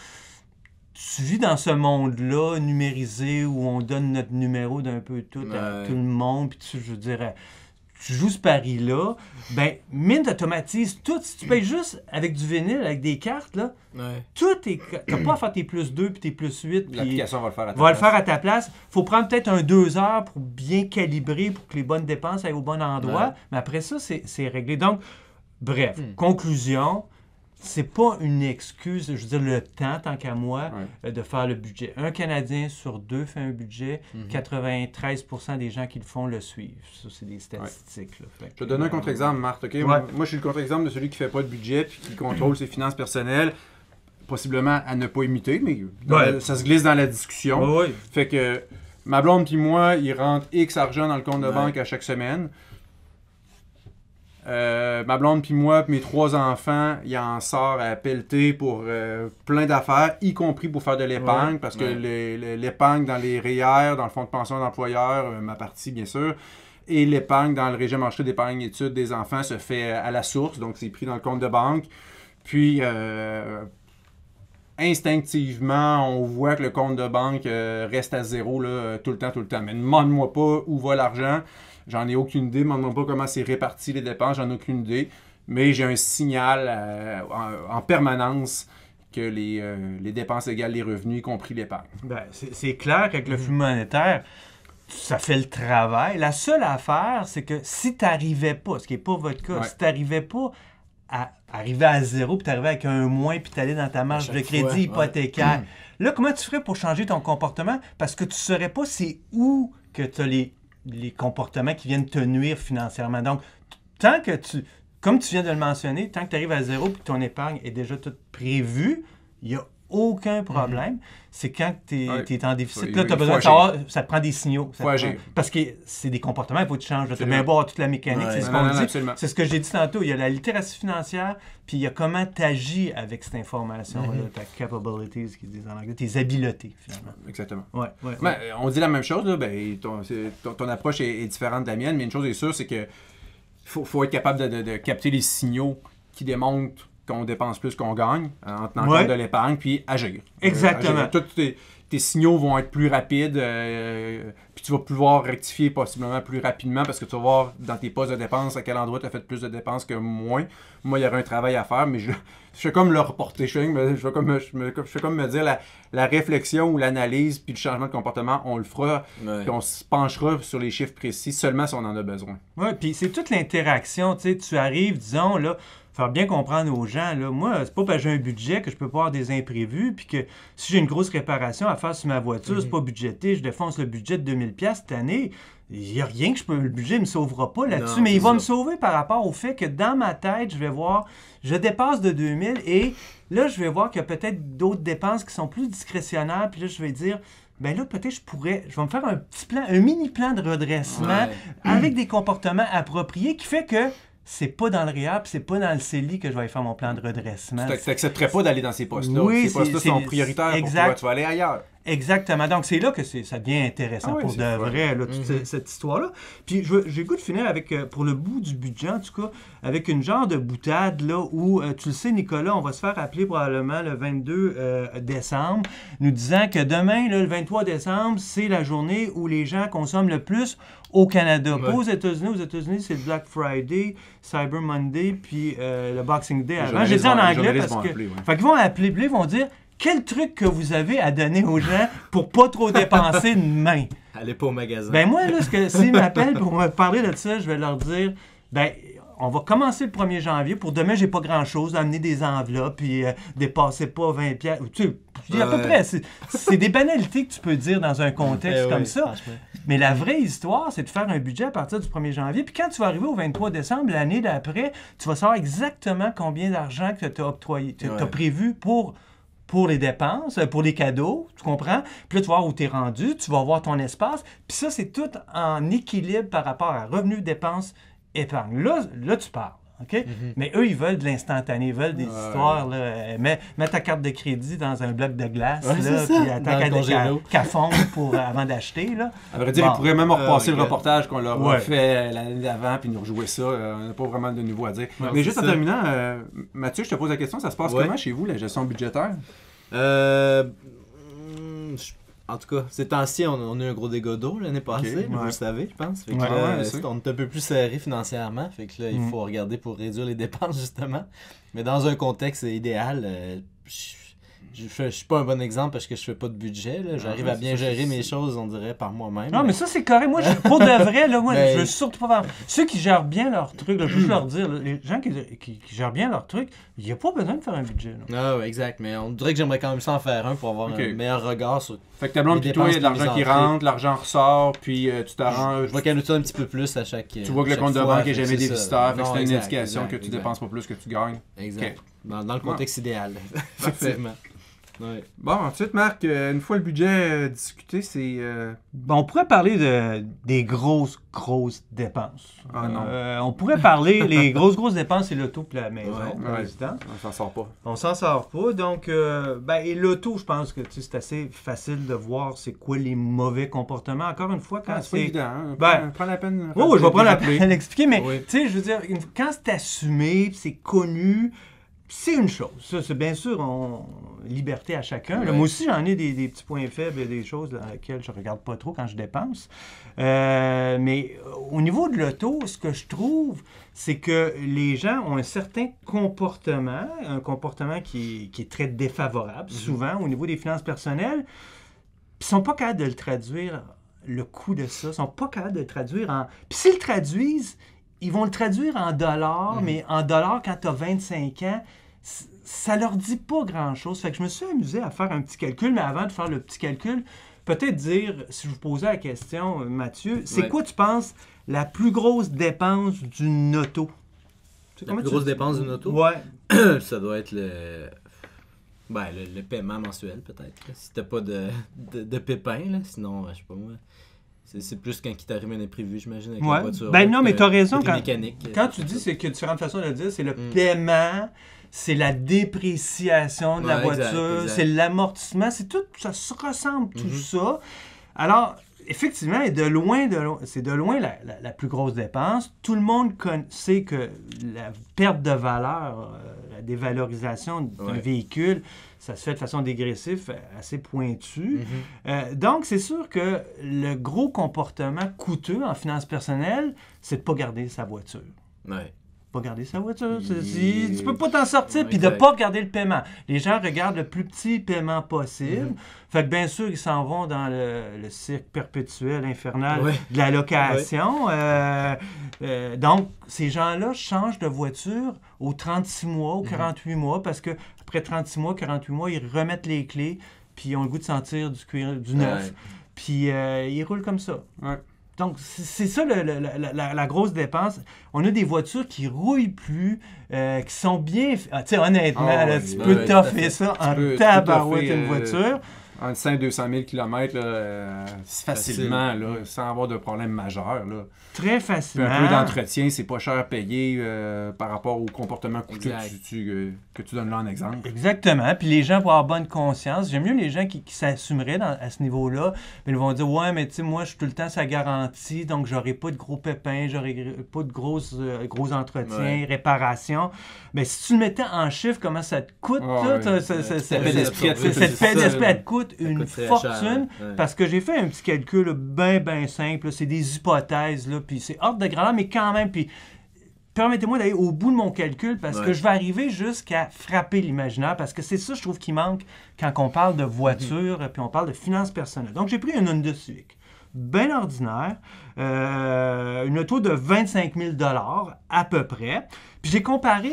tu vis dans ce monde-là numérisé où on donne notre numéro d'un peu tout à tout le monde, puis tu, je dirais tu joues ce pari-là, ben, mine automatise tout. Si tu payes juste avec du vinyle, avec des cartes, là, tout est. T'as pas à faire tes plus 2 puis tes plus 8. L'application va le faire à ta place. Faut prendre peut-être un 2 heures pour bien calibrer, pour que les bonnes dépenses aillent au bon endroit. Mais après ça, c'est réglé. Donc, bref, hmm. conclusion c'est pas une excuse, je veux dire, le temps, tant qu'à moi, euh, de faire le budget. Un Canadien sur deux fait un budget, 93 mhm. des gens qui le font le suivent. Ça, c'est des statistiques. je te donne un euh, contre-exemple, Marthe. Moi, je suis le contre-exemple de celui qui fait pas de budget et qui contrôle ses finances personnelles possiblement à ne pas imiter, mais ça se glisse dans la discussion. Fait que ma blonde et moi, il rentre X argent dans le compte de banque à chaque semaine. Euh, ma blonde puis moi, puis mes trois enfants, il en sort à pelleter pour euh, plein d'affaires, y compris pour faire de l'épargne, parce que l'épargne dans les REER, dans le fonds de pension d'employeur, euh, ma partie bien sûr, et l'épargne dans le régime marché d'épargne études des enfants se fait à la source, donc c'est pris dans le compte de banque. Puis, instinctivement, on voit que le compte de banque reste à zéro tout le temps, tout le temps. Mais demande-moi pas où va l'argent. J'en ai aucune idée. Je me demande pas comment c'est réparti les dépenses. J'en ai aucune idée. Mais j'ai un signal euh, en, permanence que euh, les, dépenses égales les revenus, y compris l'épargne. Ben, c'est clair qu'avec le mhm. flux monétaire, ça fait le travail. La seule affaire, c'est que si tu n'arrivais pas, ce qui n'est pas votre cas, si tu n'arrivais pas à arriver à zéro, puis t'arrivais avec un moins, puis t'allais dans ta marge de crédit hypothécaire. Mhm. Là, comment tu ferais pour changer ton comportement? Parce que tu ne saurais pas c'est où que tu as les les comportements qui viennent te nuire financièrement. Donc, tant que tu, comme tu viens de le mentionner, tant que tu arrives à zéro et que ton épargne est déjà toute prévue, il y a aucun problème. Mhm. C'est quand tu es, en déficit. là, tu as besoin de savoir, ça te prend des signaux. parce que c'est des comportements, il faut que tu changes. Tu bien voir toute la mécanique. C'est ce qu'on dit. C'est ce que j'ai dit tantôt. Il y a la littératie financière, puis il y a comment tu agis avec cette information-là, mhm. ta capabilities, qu'ils disent en anglais, tes habiletés, finalement. Exactement. Ouais, euh, on dit la même chose. Là, ben, ton, approche est, différente de la mienne, mais une chose est sûre, c'est que faut, être capable de, de capter les signaux qui démontrent qu'on dépense plus qu'on gagne hein, en tenant compte de l'épargne, puis agir. Euh, Exactement. Tous tes, signaux vont être plus rapides, euh, puis tu vas pouvoir rectifier possiblement plus rapidement parce que tu vas voir dans tes postes de dépenses à quel endroit tu as fait plus de dépenses que moins. Moi, il y aurait un travail à faire, mais je, fais comme le reporter, je fais comme, je, me, fais comme me dire la, réflexion ou l'analyse, puis le changement de comportement, on le fera, puis on se penchera sur les chiffres précis seulement si on en a besoin. Oui, puis c'est toute l'interaction, tu sais, tu arrives, disons, là, faire bien comprendre aux gens, là, moi, c'est pas parce que j'ai un budget que je peux pas avoir des imprévus, puis que si j'ai une grosse réparation à faire sur ma voiture, c'est pas budgété, je défonce le budget de 2000$ cette année. Il y a rien que je peux. Le budget ne me sauvera pas là-dessus, mais il va me sauver par rapport au fait que dans ma tête, je vais voir, je dépasse de 2000 et là, je vais voir qu'il y a peut-être d'autres dépenses qui sont plus discrétionnaires, puis là, je vais dire, ben là, peut-être je pourrais, je vais me faire un petit plan, un mini plan de redressement avec des comportements appropriés qui fait que c'est pas dans le réhab, c'est pas dans le CELI que je vais faire mon plan de redressement. Tu n'accepterais pas d'aller dans ces postes-là. Oui, ces postes-là sont prioritaires exact. Tu vas aller ailleurs. Exactement. Donc, c'est là que ça devient intéressant ah pour de vrai, mm-hmm. cette histoire-là. Puis, j'ai goût de finir avec, euh, pour le bout du budget, en tout cas, avec une genre de boutade, là, où, euh, tu le sais, Nicolas, on va se faire appeler probablement le 22 euh, décembre, nous disant que demain, le 23 décembre, c'est la journée où les gens consomment le plus au Canada. Pas aux États-Unis. Aux États-Unis, c'est Black Friday, Cyber Monday, puis le Boxing Day avant. J'ai dit en anglais parce que... Fait qu'ils vont appeler, ils vont dire quel truc que vous avez à donner aux gens pour pas trop dépenser de main? Allez pas au magasin. Ben moi, là, s'ils m'appellent pour me parler de ça, je vais leur dire, ben, on va commencer le 1er janvier. Pour demain, j'ai pas grand-chose. Amener des enveloppes, puis euh, dépasser pas 20 pièces. Tu à peu près. C'est des banalités que tu peux dire dans un contexte ben comme ça. Mais la vraie histoire, c'est de faire un budget à partir du 1er janvier. Puis quand tu vas arriver au 23 décembre, l'année d'après, tu vas savoir exactement combien d'argent que tu as octroyé, tu as prévu pour pour les dépenses, euh, pour les cadeaux, tu comprends? Puis là, tu vas voir où tu es rendu, tu vas voir ton espace. Puis ça, c'est tout en équilibre par rapport à revenus, dépenses, épargne. Là, là tu pars. Mm-hmm. Mais eux, ils veulent de l'instantané, ils veulent des histoires. Là. Mets, ta carte de crédit dans un bloc de glace, là, puis attends qu'elle fond pour, euh, avant d'acheter. À vrai dire, ils pourraient même ah, repasser le reportage qu'on leur a fait l'année d'avant, puis nous rejouer ça. Euh, on n'a pas vraiment de nouveau à dire. Mais juste en terminant, euh, Mathieu, je te pose la question, ça se passe comment chez vous, la gestion budgétaire? En tout cas, ces temps-ci, on, a eu un gros dégât d'eau l'année passée, vous le savez, je pense. Euh, on est un peu plus serré financièrement. Fait que là, il mm. faut regarder pour réduire les dépenses, justement. Mais dans un contexte idéal, euh, je suis je, ne suis pas un bon exemple parce que je fais pas de budget. J'arrive à bien gérer mes choses, on dirait, par moi-même. Non, mais, ça, c'est correct. Moi, je, pour de vrai, là, moi, ben, je veux surtout pas faire. Ceux qui gèrent bien leur truc, je veux leur dire, les gens qui, qui, gèrent bien leur truc, il n'y a pas besoin de faire un budget. Ah, ouais, exact. Mais on dirait que j'aimerais quand même s'en faire un pour avoir un meilleur regard sur. Fait que ta blonde, puis toi, il y a de l'argent qui rentre, l'argent ressort, puis euh, tu t'arranges. Je vois qu'elle nous un petit peu plus à chaque. Tu vois que le compte de banque n'est jamais des que c'est une indication que tu dépenses pas plus que tu gagnes. Exact. Dans, le contexte ah. idéal, effectivement. Bon, ensuite, Marc, euh, une fois le budget euh, discuté, c'est. Euh, on pourrait parler de, des grosses, grosses dépenses. Ah, non. on pourrait parler. les grosses, grosses dépenses, c'est l'auto et la maison, ouais, ouais. On s'en sort pas. On s'en sort pas. Donc, euh, ben, et l'auto, je pense que c'est assez facile de voir c'est quoi les mauvais comportements. Encore une fois, quand ah, c'est… c'est. évident. Hein. Ben, prends la peine. Oui, oh, je vais prendre la peine mais tu sais, je veux dire, quand c'est assumé, c'est connu. C'est une chose. Ça, c'est bien sûr, liberté à chacun. moi aussi, j'en ai des, petits points faibles des choses dans lesquelles je ne regarde pas trop quand je dépense. Euh, mais euh, au niveau de l'auto, ce que je trouve, c'est que les gens ont un certain comportement, un comportement qui, est très défavorable, mhm. souvent, au niveau des finances personnelles. Ils sont pas capables de le traduire le coût de ça, Ils sont pas capables de le traduire en. Puis s'ils le traduisent, ils vont le traduire en dollars, mm. mais en dollars, quand tu as 25 ans, ça leur dit pas grand-chose. Fait que je me suis amusé à faire un petit calcul, mais avant de faire le petit calcul, peut-être dire, si je vous posais la question, euh, Mathieu, c'est quoi, tu penses, la plus grosse dépense d'une auto? la plus grosse dépense d'une auto? Ouais. ça doit être ben, le... le, paiement mensuel, peut-être. Si t'as pas de, de, là. sinon, euh, je sais pas moi... C'est plus quand il t'arrive un imprévu, j'imagine, avec la voiture. Ben non, mais t'as euh, raison. Quand, quand tu dis c'est que différentes façons de le dire, c'est le mm. paiement, c'est la dépréciation de la voiture, c'est l'amortissement, c'est tout, ça se ressemble tout mm-hmm. ça. Alors, effectivement, de loin, c'est de loin la, plus grosse dépense. Tout le monde sait que la perte de valeur, euh, la dévalorisation d'un véhicule, ça se fait de façon dégressive, assez pointue. Mhm. Euh, donc, c'est sûr que le gros comportement coûteux en finances personnelles, c'est de ne pas garder sa voiture. Ouais. Pas garder sa voiture. Tu, peux pas t'en sortir, puis de pas garder le paiement. Les gens regardent le plus petit paiement possible. Mhm. Fait que bien sûr, ils s'en vont dans le, cirque perpétuel, infernal de la location. Euh, euh, donc, ces gens-là changent de voiture aux 36 mois, aux 48 mhm. mois, parce que après 36 mois, 48 mois, ils remettent les clés, puis ils ont le goût de sentir du cuir, du neuf. Puis euh, ils roulent comme ça. Donc, c'est ça la, grosse dépense. On a des voitures qui rouillent plus, euh, qui sont bien. Ah, tu sais, honnêtement, ah tu, peux t'offrir ça, tu, en une voiture entre 100 et 200 000 km facilement, sans avoir de problème majeur. Très facilement. un peu d'entretien, c'est pas cher à payer euh, par rapport au comportement coûteux que tu, donnes là en exemple. Exactement. Puis les gens pour avoir bonne conscience, j'aime mieux les gens qui, s'assumeraient à ce niveau-là, ils vont dire Ouais, mais tu sais, moi, je suis tout le temps ça garantie, donc j'aurai pas de gros pépins, j'aurai pas de gros, euh, gros entretiens, réparations. Mais si tu le mettais en chiffre, comment ça te coûte, ça, cette paix d'esprit, à te coûte une fortune parce que j'ai fait un petit calcul bien, bien simple. C'est des hypothèses, là, puis c'est hors de grandeur, mais quand même. Puis permettez-moi d'aller au bout de mon calcul parce que je vais arriver jusqu'à frapper l'imaginaire parce que c'est ça, je trouve, qui manque quand on parle de voiture mhm. puis on parle de finances personnelles. Donc, j'ai pris une Honda Civic, bien ordinaire, euh, une auto de 25 000 à peu près. Puis j'ai comparé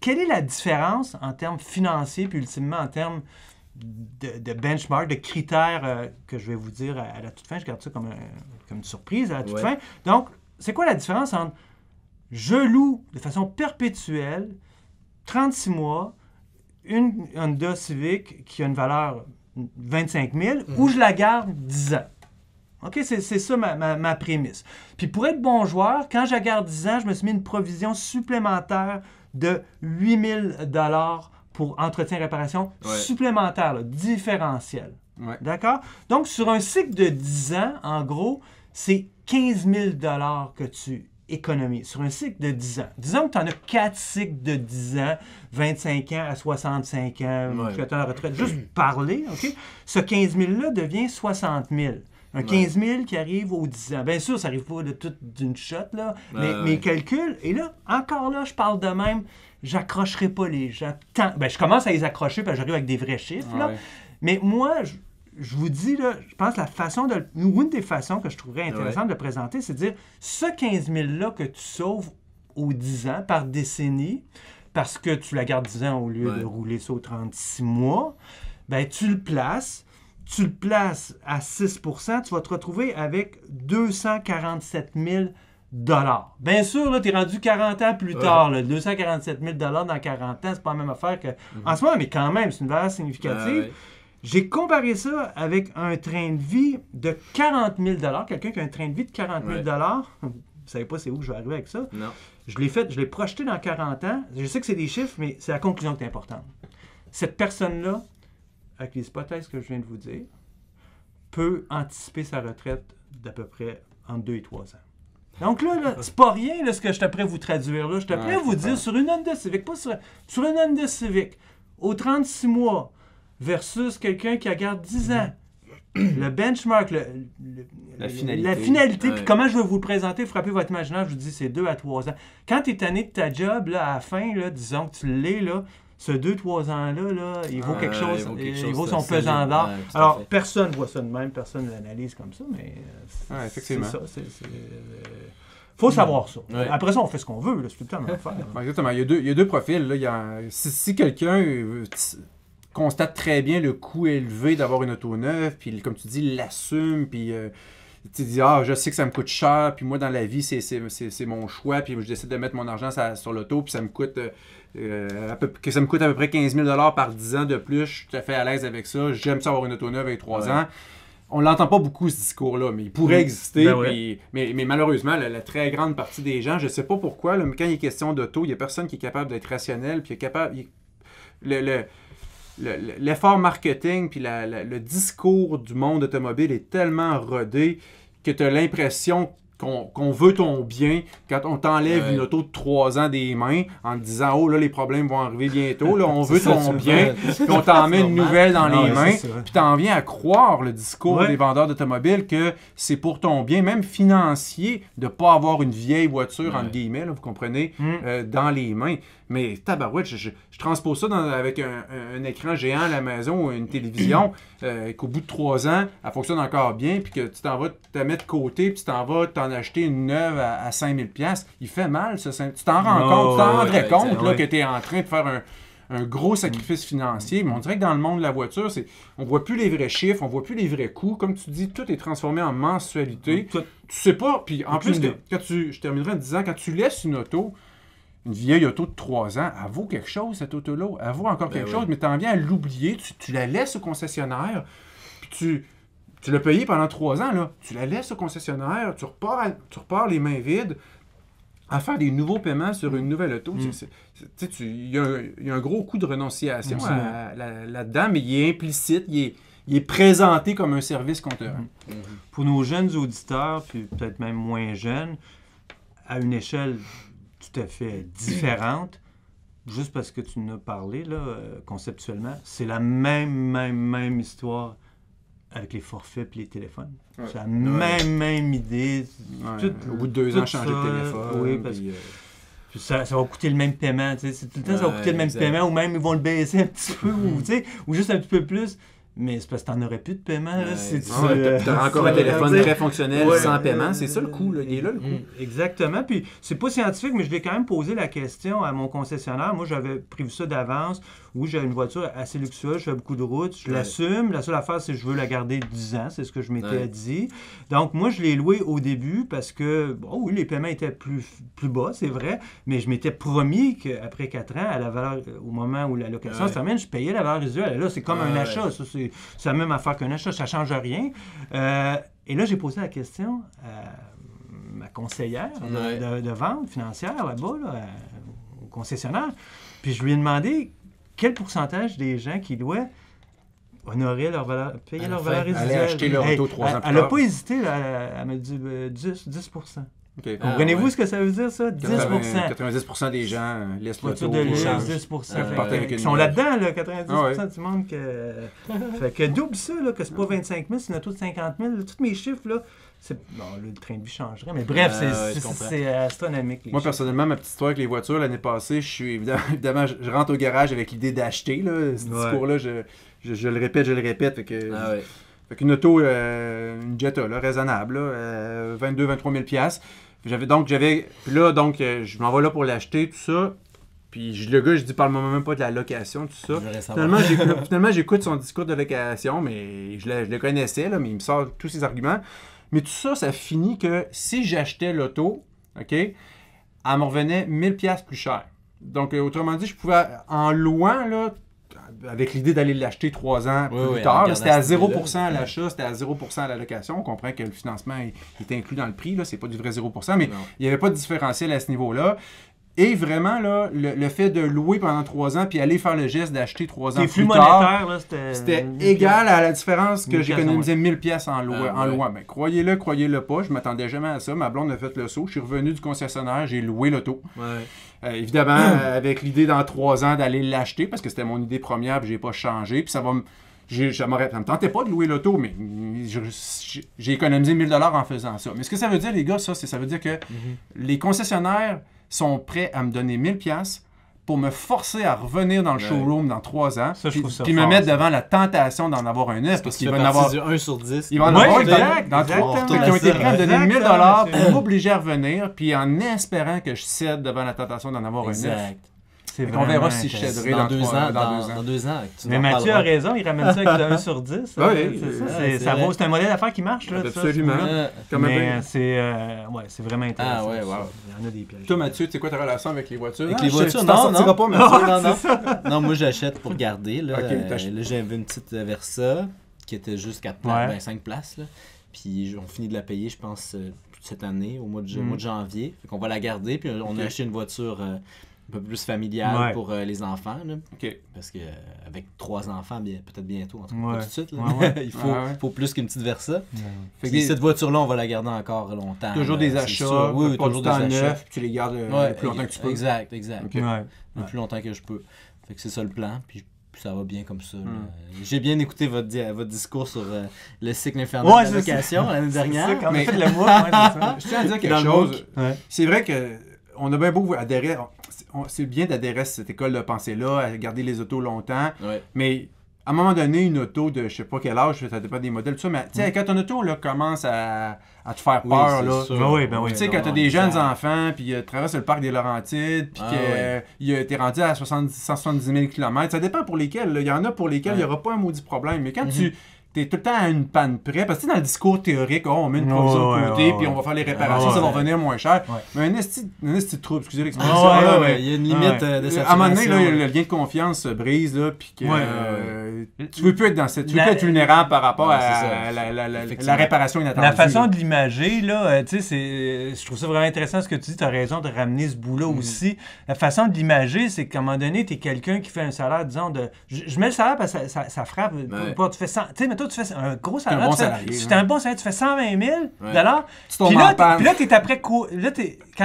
quelle est la différence en termes financiers puis ultimement en termes de, benchmark, de critères euh, que je vais vous dire à, la toute fin. Je garde ça comme, euh, une surprise à la toute fin. Donc, c'est quoi la différence entre je loue de façon perpétuelle 36 mois une Honda Civic qui a une valeur 25 000 ou mhm. je la garde 10 ans? OK, c'est ça ma, ma, prémisse. Puis pour être bon joueur, quand je la garde 10 ans, je me suis mis une provision supplémentaire de 8 000 pour entretien-réparation supplémentaire, différentiel. D'accord? Donc, sur un cycle de 10 ans, en gros, c'est 15 000 que tu économises sur un cycle de 10 ans. Disons que tu en as 4 cycles de 10 ans, 25 ans à 65 ans, jusqu'à retraite. Juste parler, OK? Ce 15 000-là devient 60 000. Un 15 000 qui arrive aux 10 ans. Bien sûr, ça n'arrive pas de tout d'une shot, là, mais mes calculs, et là, encore là, je parle de même, j'accrocherai pas les gens. Ben, je commence à les accrocher puis j'arrive avec des vrais chiffres. Là. Mais moi, je, vous dis, là, je pense la façon de. Une des façons que je trouverais intéressante de présenter, c'est de dire ce 15 000-là que tu sauves aux 10 ans par décennie, parce que tu la gardes 10 ans au lieu de rouler ça aux 36 mois, ben tu le places. Tu le places à 6 tu vas te retrouver avec 247 000 Bien sûr, là, es rendu 40 ans plus tard, 247 000 dollars dans 40 ans, c'est pas la même affaire que... Mhm. En ce moment, mais quand même, c'est une valeur significative. J'ai comparé ça avec un train de vie de 40 000 dollars. Quelqu'un qui a un train de vie de 40 000 dollars, vous savez pas c'est où je vais arriver avec ça. Non. Je l'ai fait, je l'ai projeté dans 40 ans. Je sais que c'est des chiffres, mais c'est la conclusion qui est importante. Cette personne-là, avec les hypothèses que je viens de vous dire, peut anticiper sa retraite d'à peu près en 2 et 3 ans. Donc là, c'est pas rien ce que je t'apprends à vous traduire. Là. Je t'apprends à vous dire sur une Honda Civic, pas sur, sur une Honda Civic, au 36 mois versus quelqu'un qui a gardé 10 ans. le benchmark, la finalité, puis comment je vais vous présenter, frappez votre imaginaire, je vous dis c'est 2 à 3 ans. Quand tu es tanné de ta job, à la fin, là, disons que tu l'es, là, ce 2-3 ans-là, il vaut quelque chose, il vaut, son pesant d'or. Alors, personne ne voit ça de même, personne ne l'analyse comme ça, mais euh, c'est ça. Euh, faut savoir ça. Après ça, on fait ce qu'on veut, c'est tout le temps Exactement. Il y, a deux, profils. Il si, quelqu'un euh, constate très bien le coût élevé d'avoir une auto neuve, puis comme tu dis, l'assume, puis tu dis ah je sais que ça me coûte cher puis moi dans la vie c'est mon choix puis je décide de mettre mon argent sur l'auto puis ça me coûte euh, peu, que ça me coûte à peu près 15 000 par 10 ans de plus, je suis tout à fait à l'aise avec ça, j'aime ça avoir une auto neuve avec 3 ans. On l'entend pas beaucoup ce discours-là, mais il pourrait mm. exister. Ben mais, malheureusement, la, très grande partie des gens, je sais pas pourquoi, mais quand il est question d'auto, il n'y a personne qui est capable d'être rationnel, puis capable. le, l'effort marketing puis le discours du monde automobile est tellement rodé que tu as l'impression qu'on veut ton bien, quand on t'enlève une auto de trois ans des mains en te disant Oh là, les problèmes vont arriver bientôt, là, on veut ton bien, puis on t'en met une nouvelle dans ah les mains, puis t'en viens à croire le discours des vendeurs d'automobiles que c'est pour ton bien, même financier, de ne pas avoir une vieille voiture, entre guillemets, vous comprenez, hmm. euh, dans les mains. Mais tabarouette, je, je, transpose ça avec un, écran géant à la maison ou une télévision, euh, qu'au bout de trois ans, elle fonctionne encore bien, puis que tu t'en vas te mettre de côté, puis tu t'en vas t'en acheter une neuve à, 5000 5000$. Il fait mal, ça. Tu t'en rends compte, tu t'en rendrais compte que tu es en train de faire un gros sacrifice financier. Mais on dirait que dans le monde de la voiture, c'est on voit plus les vrais chiffres, on voit plus les vrais coûts. Comme tu dis, tout est transformé en mensualité. Tu sais pas. Puis en plus, tu, je terminerai en disant, quand tu laisses une auto, une vieille auto de 3 ans, elle vaut quelque chose, cette auto-là. Elle vaut encore ben quelque chose, mais tu en viens à l'oublier, tu, la laisses au concessionnaire, puis tu, tu l'as payée pendant 3 ans, là. Tu la laisses au concessionnaire, tu repars, tu repars les mains vides à faire des nouveaux paiements sur une nouvelle auto. Il y, a un gros coup de renonciation là-dedans, mais il est implicite, il est, présenté comme un service qu'on mm. Pour nos jeunes auditeurs, puis peut-être même moins jeunes, à une échelle tout à fait différente, juste parce que tu nous as parlé, là, euh, conceptuellement, c'est la même, même, même histoire avec les forfaits et les téléphones. C'est la même, même idée. Au bout de deux ans, changer de téléphone. Oui, parce que euh, ça, ça, va coûter le même paiement. Tout le temps, ça va coûter le même paiement, ou même ils vont le baisser un petit peu, ou, mhm. ou juste un petit peu plus. Mais c'est parce que n'en aurais plus de paiement. tu as ah euh, encore un téléphone très fonctionnel sans paiement. C'est ça le coût. Il est là le coût. Mm, exactement. Puis c'est pas scientifique, mais je l'ai quand même posé la question à mon concessionnaire. Moi, j'avais prévu ça d'avance. Oui, j'ai une voiture assez luxueuse, je fais beaucoup de routes, je l'assume. La seule affaire, c'est que je veux la garder 10 ans. C'est ce que je m'étais dit. Donc, moi, je l'ai loué au début parce que, bon, oui, les paiements étaient plus, plus bas, c'est vrai, mais je m'étais promis qu'après 4 ans, à la valeur, au moment où la location se termine, je payais la valeur résiduelle. Là, c'est comme un achat. Ça, c'est c'est la même affaire qu'un achat, ça ne change rien. Euh, et là, j'ai posé la question à ma conseillère de, vente financière là-bas, euh, au concessionnaire. Puis je lui ai demandé quel pourcentage des gens qui doivent honorer leur valeur, payer leur valeur résiduelle. Elle n'a pas hésité, à elle m'a 10 euh, Comprenez-vous ce que ça veut dire, ça? 10 90 des gens euh, laissent le tour. de 10 euh, Ils sont là-dedans, là, 90 ah du monde. Que... fait que double ça, là, que c'est pas 25 ah 000, c'est auto de 50 000. Tous mes chiffres, là, Bon, le train de vie changerait, mais bref, ah c'est astronomique. Moi, personnellement, ma petite histoire avec les voitures, l'année passée, je suis évidemment, je rentre au garage avec l'idée d'acheter. Ce discours-là, je, le répète, je le répète. que, ah fait qu'une auto, euh, une Jetta, raisonnable, 22 23 000 J'avais donc, j'avais. Puis là, donc, euh, je m'en vais là pour l'acheter, tout ça. Puis je, le gars, je dis, parle-moi même pas de la location, tout ça. Finalement, j'écoute, son discours de location, mais je, le connaissais, là, mais il me sort tous ses arguments. Mais tout ça, ça finit que si j'achetais l'auto, OK, elle me revenait 1000 plus cher. Donc, euh, autrement dit, je pouvais, en loin là, euh, avec l'idée d'aller l'acheter trois ans plus tard. C'était à 0% à l'achat, c'était à 0% à la location. On comprend que le financement est, inclus dans le prix. Ce n'est pas du vrai 0%, mais il n'y avait pas de différentiel à ce niveau-là. Et vraiment, là, le, fait de louer pendant trois ans puis aller faire le geste d'acheter trois ans plus tard, c'était égal à la différence que j'économisais 1000 pièces en loi. Ah, croyez-le, croyez-le pas, je m'attendais jamais à ça. Ma blonde a fait le saut. Je suis revenu du concessionnaire, j'ai loué l'auto. Euh, évidemment, euh, avec l'idée dans trois ans d'aller l'acheter parce que c'était mon idée première puis j'ai pas changé. Puis ça va me ça ne me tentait pas de louer l'auto, mais j'ai économisé 1000 dollars en faisant ça. Mais ce que ça veut dire, les gars, ça, c'est ça veut dire que mm-hmm. les concessionnaires sont prêts à me donner 1000 pièces pour me forcer à revenir dans le showroom dans trois ans. puis, me mettre devant la tentation d'en avoir un neuf. Parce qu'ils vont en avoir. 1 sur 10. Ils vont en avoir dans trois Ils ont été prêts à me donner 1000 pour m'obliger à revenir, puis en espérant que je cède devant la tentation d'en avoir un neuf on verra si je dans, deux ans. Dans, deux ans. Mais Mathieu a raison, il ramène ça avec 1 sur 10. Hein. Oui, c'est ça. C'est un modèle d'affaires qui marche. Là, Absolument. Mais euh, euh, c'est vraiment intéressant. Ah ouais, Il y en a des pièges. Toi, Mathieu, tu sais quoi ta relation avec les voitures? Avec ah, les voitures, non, non. pas, Mathieu. Non, moi, j'achète pour garder. Là, euh, j'avais une petite Versa qui était juste places, 25 ben, places. Puis on finit de la payer, je pense, cette année, au mois de, mm. janvier. On qu'on va la garder. Puis on a acheté une voiture un peu plus familial pour euh, les enfants. Là. Parce que euh, avec trois enfants, bien, peut-être bientôt, en tout cas, pas tout de suite. il faut, faut, plus qu'une petite Versa. Fait cette voiture-là, on va la garder encore longtemps. Toujours des achats, oui, toujours des achats. Neuf, tu les gardes euh, le plus longtemps que tu peux. Exact, exact. Le plus longtemps que je peux. Fait que c'est ça le plan. Puis ça va bien comme ça. Hmm. J'ai bien écouté votre, votre discours sur le cycle infernal de de l'année dernière. fait le mois, Je tiens à dire quelque chose. C'est vrai que on a bien beau adhérer. C'est bien d'adhérer à cette école de pensée-là, à garder les autos longtemps. Mais à un moment donné, une auto de je sais pas quel âge, ça dépend des modèles, ça, mais tu sais, quand ton auto là, commence à, te faire peur, là, ben ben tu sais, quand t'as des jeunes enfants, puis tu euh, traverses le parc des Laurentides, puis ah, que rendu à 70, 170 000 km, ça dépend pour lesquels. Il y en a pour lesquels il n'y aura pas un maudit problème, mais quand mm-hmm. tu t'es tout le temps à une panne près. Parce que dans le discours théorique, oh, on met une provision de côté, puis on va faire les réparations, ça va revenir moins cher. Mais un esti de trouble, excusez l'expression. Il y a une limite euh, de cette À un moment donné, le lien de confiance se brise, là, puis que euh, tu veux plus être dans cette. Tu veux plus être vulnérable par rapport à la réparation inattendue. La façon de l'imager, là, euh, tu sais, je trouve ça vraiment intéressant ce que tu dis. Tu as raison de ramener ce bout-là mm. aussi. La façon de l'imager, c'est qu'à un moment donné, tu es quelqu'un qui fait un salaire, disons, de. Je mets le salaire parce que ça frappe. Tu fais 100. Tu sais, mais tu fais un gros salaire. tu, tu fais 120 000 Puis là, tu es après quand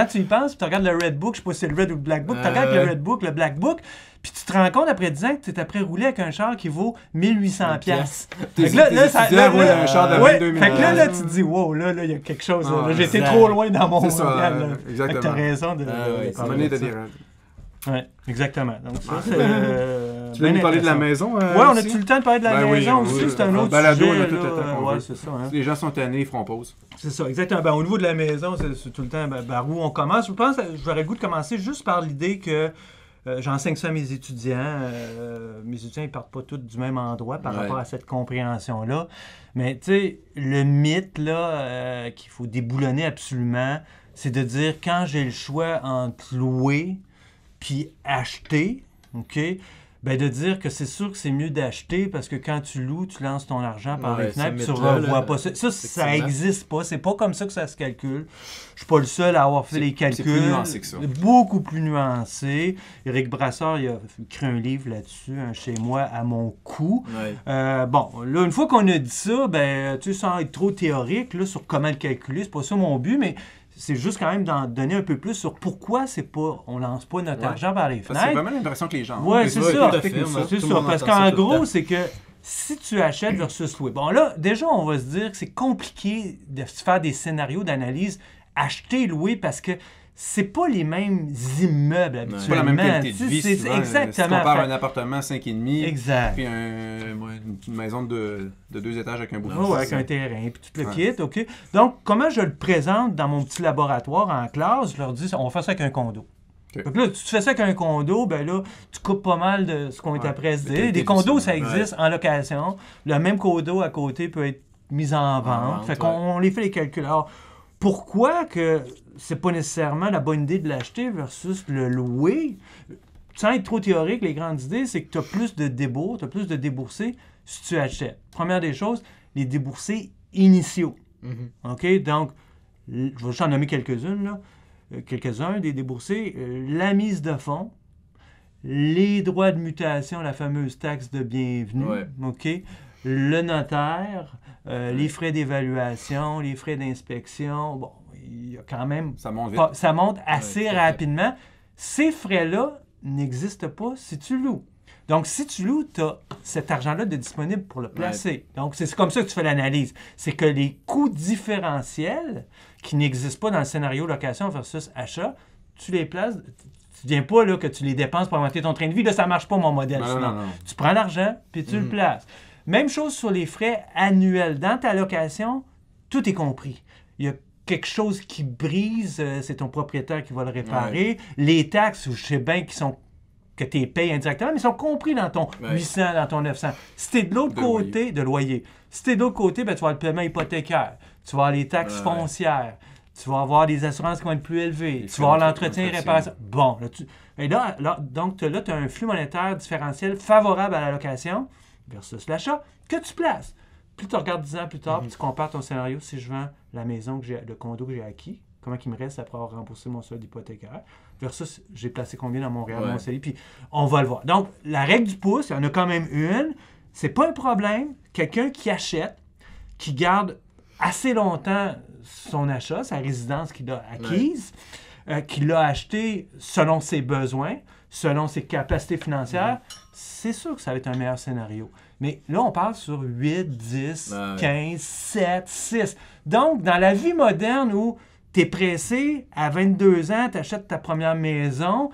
tu y penses, tu regardes le Red Book, je sais pas si c'est le Red ou le Black Book, tu regardes le euh. Red Book, le Black Book, puis tu te rends compte après 10 ans que tu es après roulé avec un char qui vaut 1800 pièces. là, là, ça, là, un char de ouais, Fait que là, tu te dis, wow, là, là, il y a quelque chose. Ah, J'étais trop loin dans mon euh, Exactement. Tu as raison de. Ah ouais, exactement. Donc, ça, c'est. Euh, tu veux parler de la maison? Euh, ben oui, on a tout le temps de parler de la maison aussi? c'est un autre Balado, on a tout le temps. ça, hein. Les gens sont tannés, ils feront pause. C'est ça, exactement. Ben, au niveau de la maison, c'est tout le temps ben, où on commence. Je pense j'aurais le goût de commencer juste par l'idée que euh, j'enseigne ça à mes étudiants. Euh, mes étudiants, ils partent pas tous du même endroit par rapport à cette compréhension-là. Mais tu sais, le mythe là qu'il faut déboulonner absolument, c'est de dire quand j'ai le choix entre louer puis acheter, OK? ben de dire que c'est sûr que c'est mieux d'acheter parce que quand tu loues, tu lances ton argent par les fenêtres et tu revois hein. pas ça. Ça, ça n'existe pas. C'est pas comme ça que ça se calcule. Je suis pas le seul à avoir fait les calculs. C'est Beaucoup plus nuancé. Eric Brasseur, il a écrit un livre là-dessus, un chez moi, à mon coût. Euh, bon, là, une fois qu'on a dit ça, ben, tu sais, sans être trop théorique là, sur comment le calculer, c'est pas ça mon but, mais c'est juste quand même d'en donner un peu plus sur pourquoi c'est pas on lance pas notre argent par les fenêtres. C'est vraiment l'impression que les gens. Oui, c'est ça. C'est Parce qu'en gros, c'est que si tu achètes versus louer. Bon là, déjà, on va se dire que c'est compliqué de faire des scénarios d'analyse acheter, louer parce que c'est pas les mêmes immeubles habituellement. C'est pas la même qualité de vie. Euh, exactement. Si on compares un appartement 5,5 exact. puis une maison de, deux étages avec un bout avec un terrain, puis tout le kit, OK? Donc, comment je le présente dans mon petit laboratoire en classe? Je leur dis, on fait ça avec un condo. Donc là, tu fais ça avec un condo, ben là, tu coupes pas mal de ce qu'on était à Des condos, ça existe en location. Le même condo à côté peut être mis en vente. fait qu'on les fait les calculs. Alors, pourquoi que c'est pas nécessairement la bonne idée de l'acheter versus le louer? Sans être trop théorique, les grandes idées, c'est que tu as plus de débours, tu as plus de déboursés si tu achètes. Première des choses, les déboursés initiaux. Mm-hmm. OK? Donc, je vais juste en nommer quelques-unes, euh, quelques-uns des déboursés. Euh, la mise de fonds, les droits de mutation, la fameuse taxe de bienvenue, OK? le notaire, euh, les frais d'évaluation, les frais d'inspection. Bon, il y a quand même. Ça monte ah, ça monte assez rapidement. Ces frais-là n'existent pas si tu loues. Donc, si tu loues, tu as cet argent-là de disponible pour le placer. Donc, c'est comme ça que tu fais l'analyse. C'est que les coûts différentiels qui n'existent pas dans le scénario location versus achat, tu les places. Tu ne viens pas là, que tu les dépenses pour augmenter ton train de vie. Là, ça ne marche pas, mon modèle. Non, non, non. Tu prends l'argent, puis tu le mm. places. Même chose sur les frais annuels. Dans ta location, tout est compris. Il y a quelque chose qui brise, euh, c'est ton propriétaire qui va le réparer. Les taxes, je sais bien qui sont que tu payes indirectement, mais ils sont compris dans ton 800, dans ton 900. Si tu es de l'autre côté, de loyer, si tu es de l'autre côté, ben, tu vas avoir le paiement hypothécaire, tu vas avoir les taxes foncières, tu vas avoir des assurances qui vont être plus élevées, tu vas avoir l'entretien et réparation. Bon, donc là, tu as un flux monétaire différentiel favorable à la location versus l'achat que tu places. Puis tu regardes 10 ans plus tard, mhm. tu compares ton scénario si je vends la maison que j'ai, le condo que j'ai acquis, comment il me reste après avoir remboursé mon solde hypothécaire, versus j'ai placé combien dans Montréal, mon CELI, puis on va le voir. Donc, la règle du pouce, il y en a quand même une. C'est pas un problème. Quelqu'un qui achète, qui garde assez longtemps son achat, sa résidence qu'il a acquise, euh, qui l'a qu'il acheté selon ses besoins, selon ses capacités financières, c'est sûr que ça va être un meilleur scénario. Mais là, on parle sur 8, 10, 15, 7, 6. Donc, dans la vie moderne où tu es pressé, à 22 ans, tu achètes ta première maison,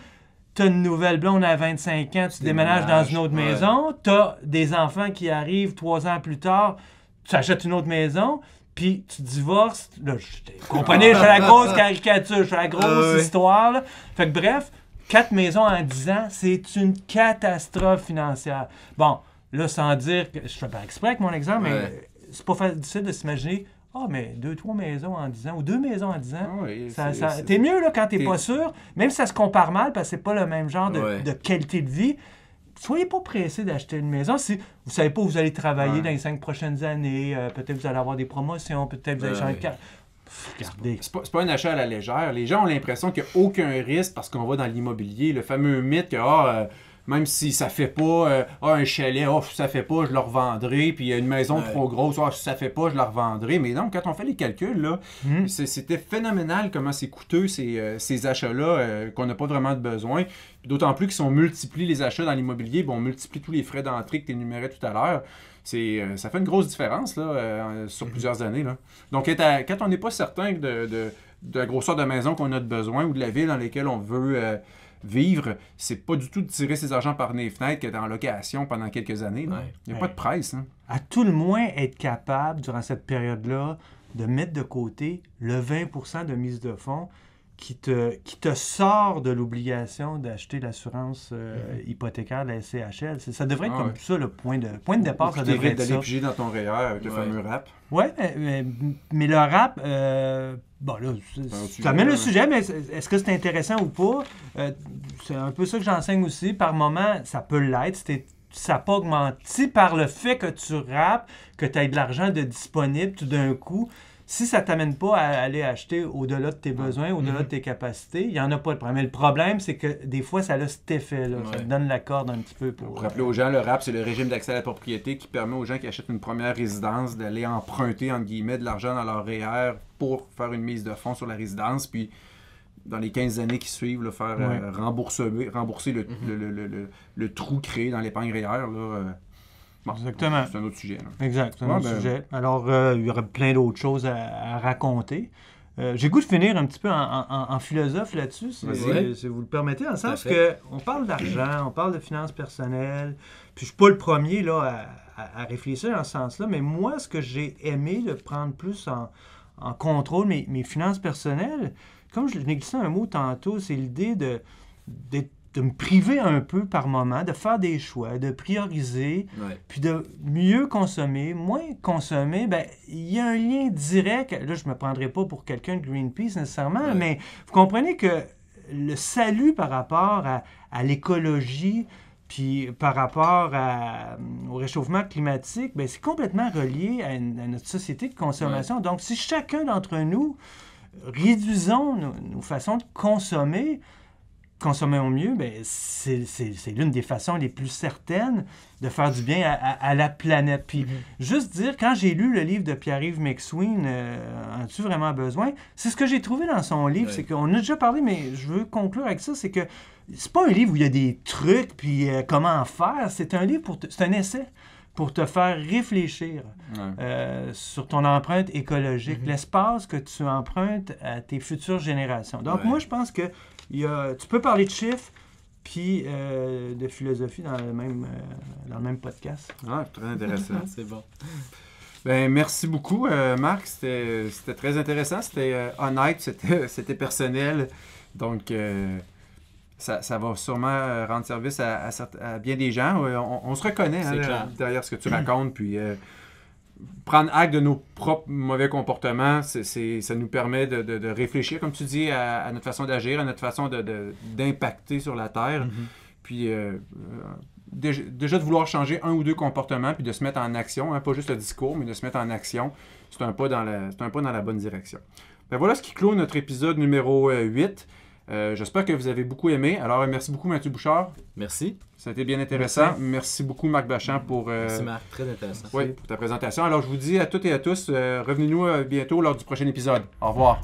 tu une nouvelle blonde à 25 ans, tu déménages, dans une autre maison, tu as des enfants qui arrivent trois ans plus tard, tu achètes une autre maison, puis tu divorces. Là, je, comprenez, je fais la grosse caricature, je fais la grosse ah histoire. Fait que bref, Quatre maisons en dix ans, c'est une catastrophe financière. Bon, là, sans dire que je fais pas exprès avec mon exemple, mais c'est pas facile de s'imaginer ah, mais deux, trois maisons en dix ans ou deux maisons en 10 ans, ah ça, t'es mieux là, quand t'es pas sûr, même si ça se compare mal parce que c'est pas le même genre de, qualité de vie. Soyez pas pressé d'acheter une maison si vous savez pas où vous allez travailler dans les cinq prochaines années. Euh, peut-être vous allez avoir des promotions, peut-être vous allez changer de carte. Regardez. C'est pas, un achat à la légère. Les gens ont l'impression qu'il n'y a aucun risque parce qu'on va dans l'immobilier. Le fameux mythe que ah, euh, même si ça fait pas, euh, ah, un chalet, oh, ça fait pas, je le revendrai. Puis une maison trop grosse, oh, ça fait pas, je la revendrai. Mais non, quand on fait les calculs, hmm. c'était phénoménal comment c'est coûteux ces, euh, achats-là qu'on n'a pas vraiment de besoin. D'autant plus que si on multiplie les achats dans l'immobilier, bon, on multiplie tous les frais d'entrée que tu énumérais tout à l'heure. Euh, ça fait une grosse différence là, euh, sur mhm. plusieurs années. Là. Donc, quand on n'est pas certain de, de, de, la grosseur de maison qu'on a de besoin ou de la ville dans laquelle on veut euh, vivre, c'est pas du tout de tirer ses argent par les fenêtres qu'être en location pendant quelques années. Il n'y a pas de presse. Hein. À tout le moins, être capable, durant cette période-là, de mettre de côté le 20 de mise de fonds qui te, qui te sort de l'obligation d'acheter l'assurance euh, mhm. hypothécaire, la SCHL. Ça devrait être ah comme ça, le point de, point de départ. ça devrait d'aller piger dans ton rayon e avec le fameux RAP. Oui, mais, le RAP, euh, bon là, ça le sujet, mais est-ce que c'est intéressant ou pas? Euh, c'est un peu ça que j'enseigne aussi. Par moment, ça peut l'être. Ça n'a pas augmenté par le fait que tu rappes, que tu as de l'argent de disponible tout d'un coup. Si ça ne t'amène pas à aller acheter au-delà de tes besoins, au-delà de mhm. tes capacités, il n'y en a pas de problème. Mais le problème, c'est que des fois, ça a cet effet-là. Ça te donne la corde un petit peu pour. Pour rappeler euh, aux gens, le RAP, c'est le régime d'accès à la propriété qui permet aux gens qui achètent une première résidence d'aller emprunter, entre guillemets, de l'argent dans leur REER pour faire une mise de fonds sur la résidence. Puis dans les 15 années qui suivent, le faire euh, rembourser, mhm. le, trou créé dans l'épargne REER euh, Exactement. C'est un autre sujet. Exactement un autre ben, sujet. Alors, euh, il y aurait plein d'autres choses à, raconter. Euh, j'ai goût de finir un petit peu en, philosophe là-dessus, si, vous le permettez, dans le sens on parle d'argent, on parle de finances personnelles, puis je ne suis pas le premier là, à, réfléchir dans ce sens-là, mais moi, ce que j'ai aimé de prendre plus en, contrôle mes, mes, finances personnelles, comme je l'ai glissé un mot tantôt, c'est l'idée de d'être de me priver un peu par moment, de faire des choix, de prioriser, puis de mieux consommer, moins consommer, ben il y a un lien direct. Là, je me prendrai pas pour quelqu'un de Greenpeace nécessairement, mais vous comprenez que le salut par rapport à, l'écologie, puis par rapport euh, au réchauffement climatique, ben c'est complètement relié à, notre société de consommation. Donc, si chacun d'entre nous réduisons nos façons de consommer, consommer au mieux, ben, c'est l'une des façons les plus certaines de faire du bien à, la planète. Puis mhm. juste dire, quand j'ai lu le livre de Pierre-Yves McSween, euh, as-tu vraiment besoin? C'est ce que j'ai trouvé dans son livre. C'est qu'on a déjà parlé, mais je veux conclure avec ça, c'est que c'est pas un livre où il y a des trucs, puis euh, comment en faire. C'est un livre, pour c'est un essai pour te faire réfléchir euh, sur ton empreinte écologique, mhm. l'espace que tu empruntes à tes futures générations. Donc moi, je pense que tu peux parler de chiffres, puis euh, de philosophie dans le même, euh, même podcast. Ah, très intéressant. c'est bon. Ben, merci beaucoup, euh, Marc. C'était très intéressant. C'était honnête, c'était personnel. Donc, ça, va sûrement rendre service à, bien des gens. On, se reconnaît hein, derrière ce que tu racontes. Puis, prendre acte de nos propres mauvais comportements, ça nous permet de, de, réfléchir, comme tu dis, à, notre façon d'agir, à notre façon d'impacter sur la Terre. Mm-hmm. Puis euh, euh, déjà, de vouloir changer un ou deux comportements, puis de se mettre en action, hein, pas juste le discours, mais de se mettre en action, c'est un, pas dans la, un pas dans la bonne direction. Ben voilà ce qui clôt notre épisode numéro 8. Euh, euh, j'espère que vous avez beaucoup aimé. Alors, merci beaucoup, Mathieu Bouchard. Merci. Ça a été bien intéressant. Merci, beaucoup, Marc Bachand, pour. Euh, oui, pour ta présentation. Alors, je vous dis à toutes et à tous, euh, revenez-nous bientôt lors du prochain épisode. Au revoir.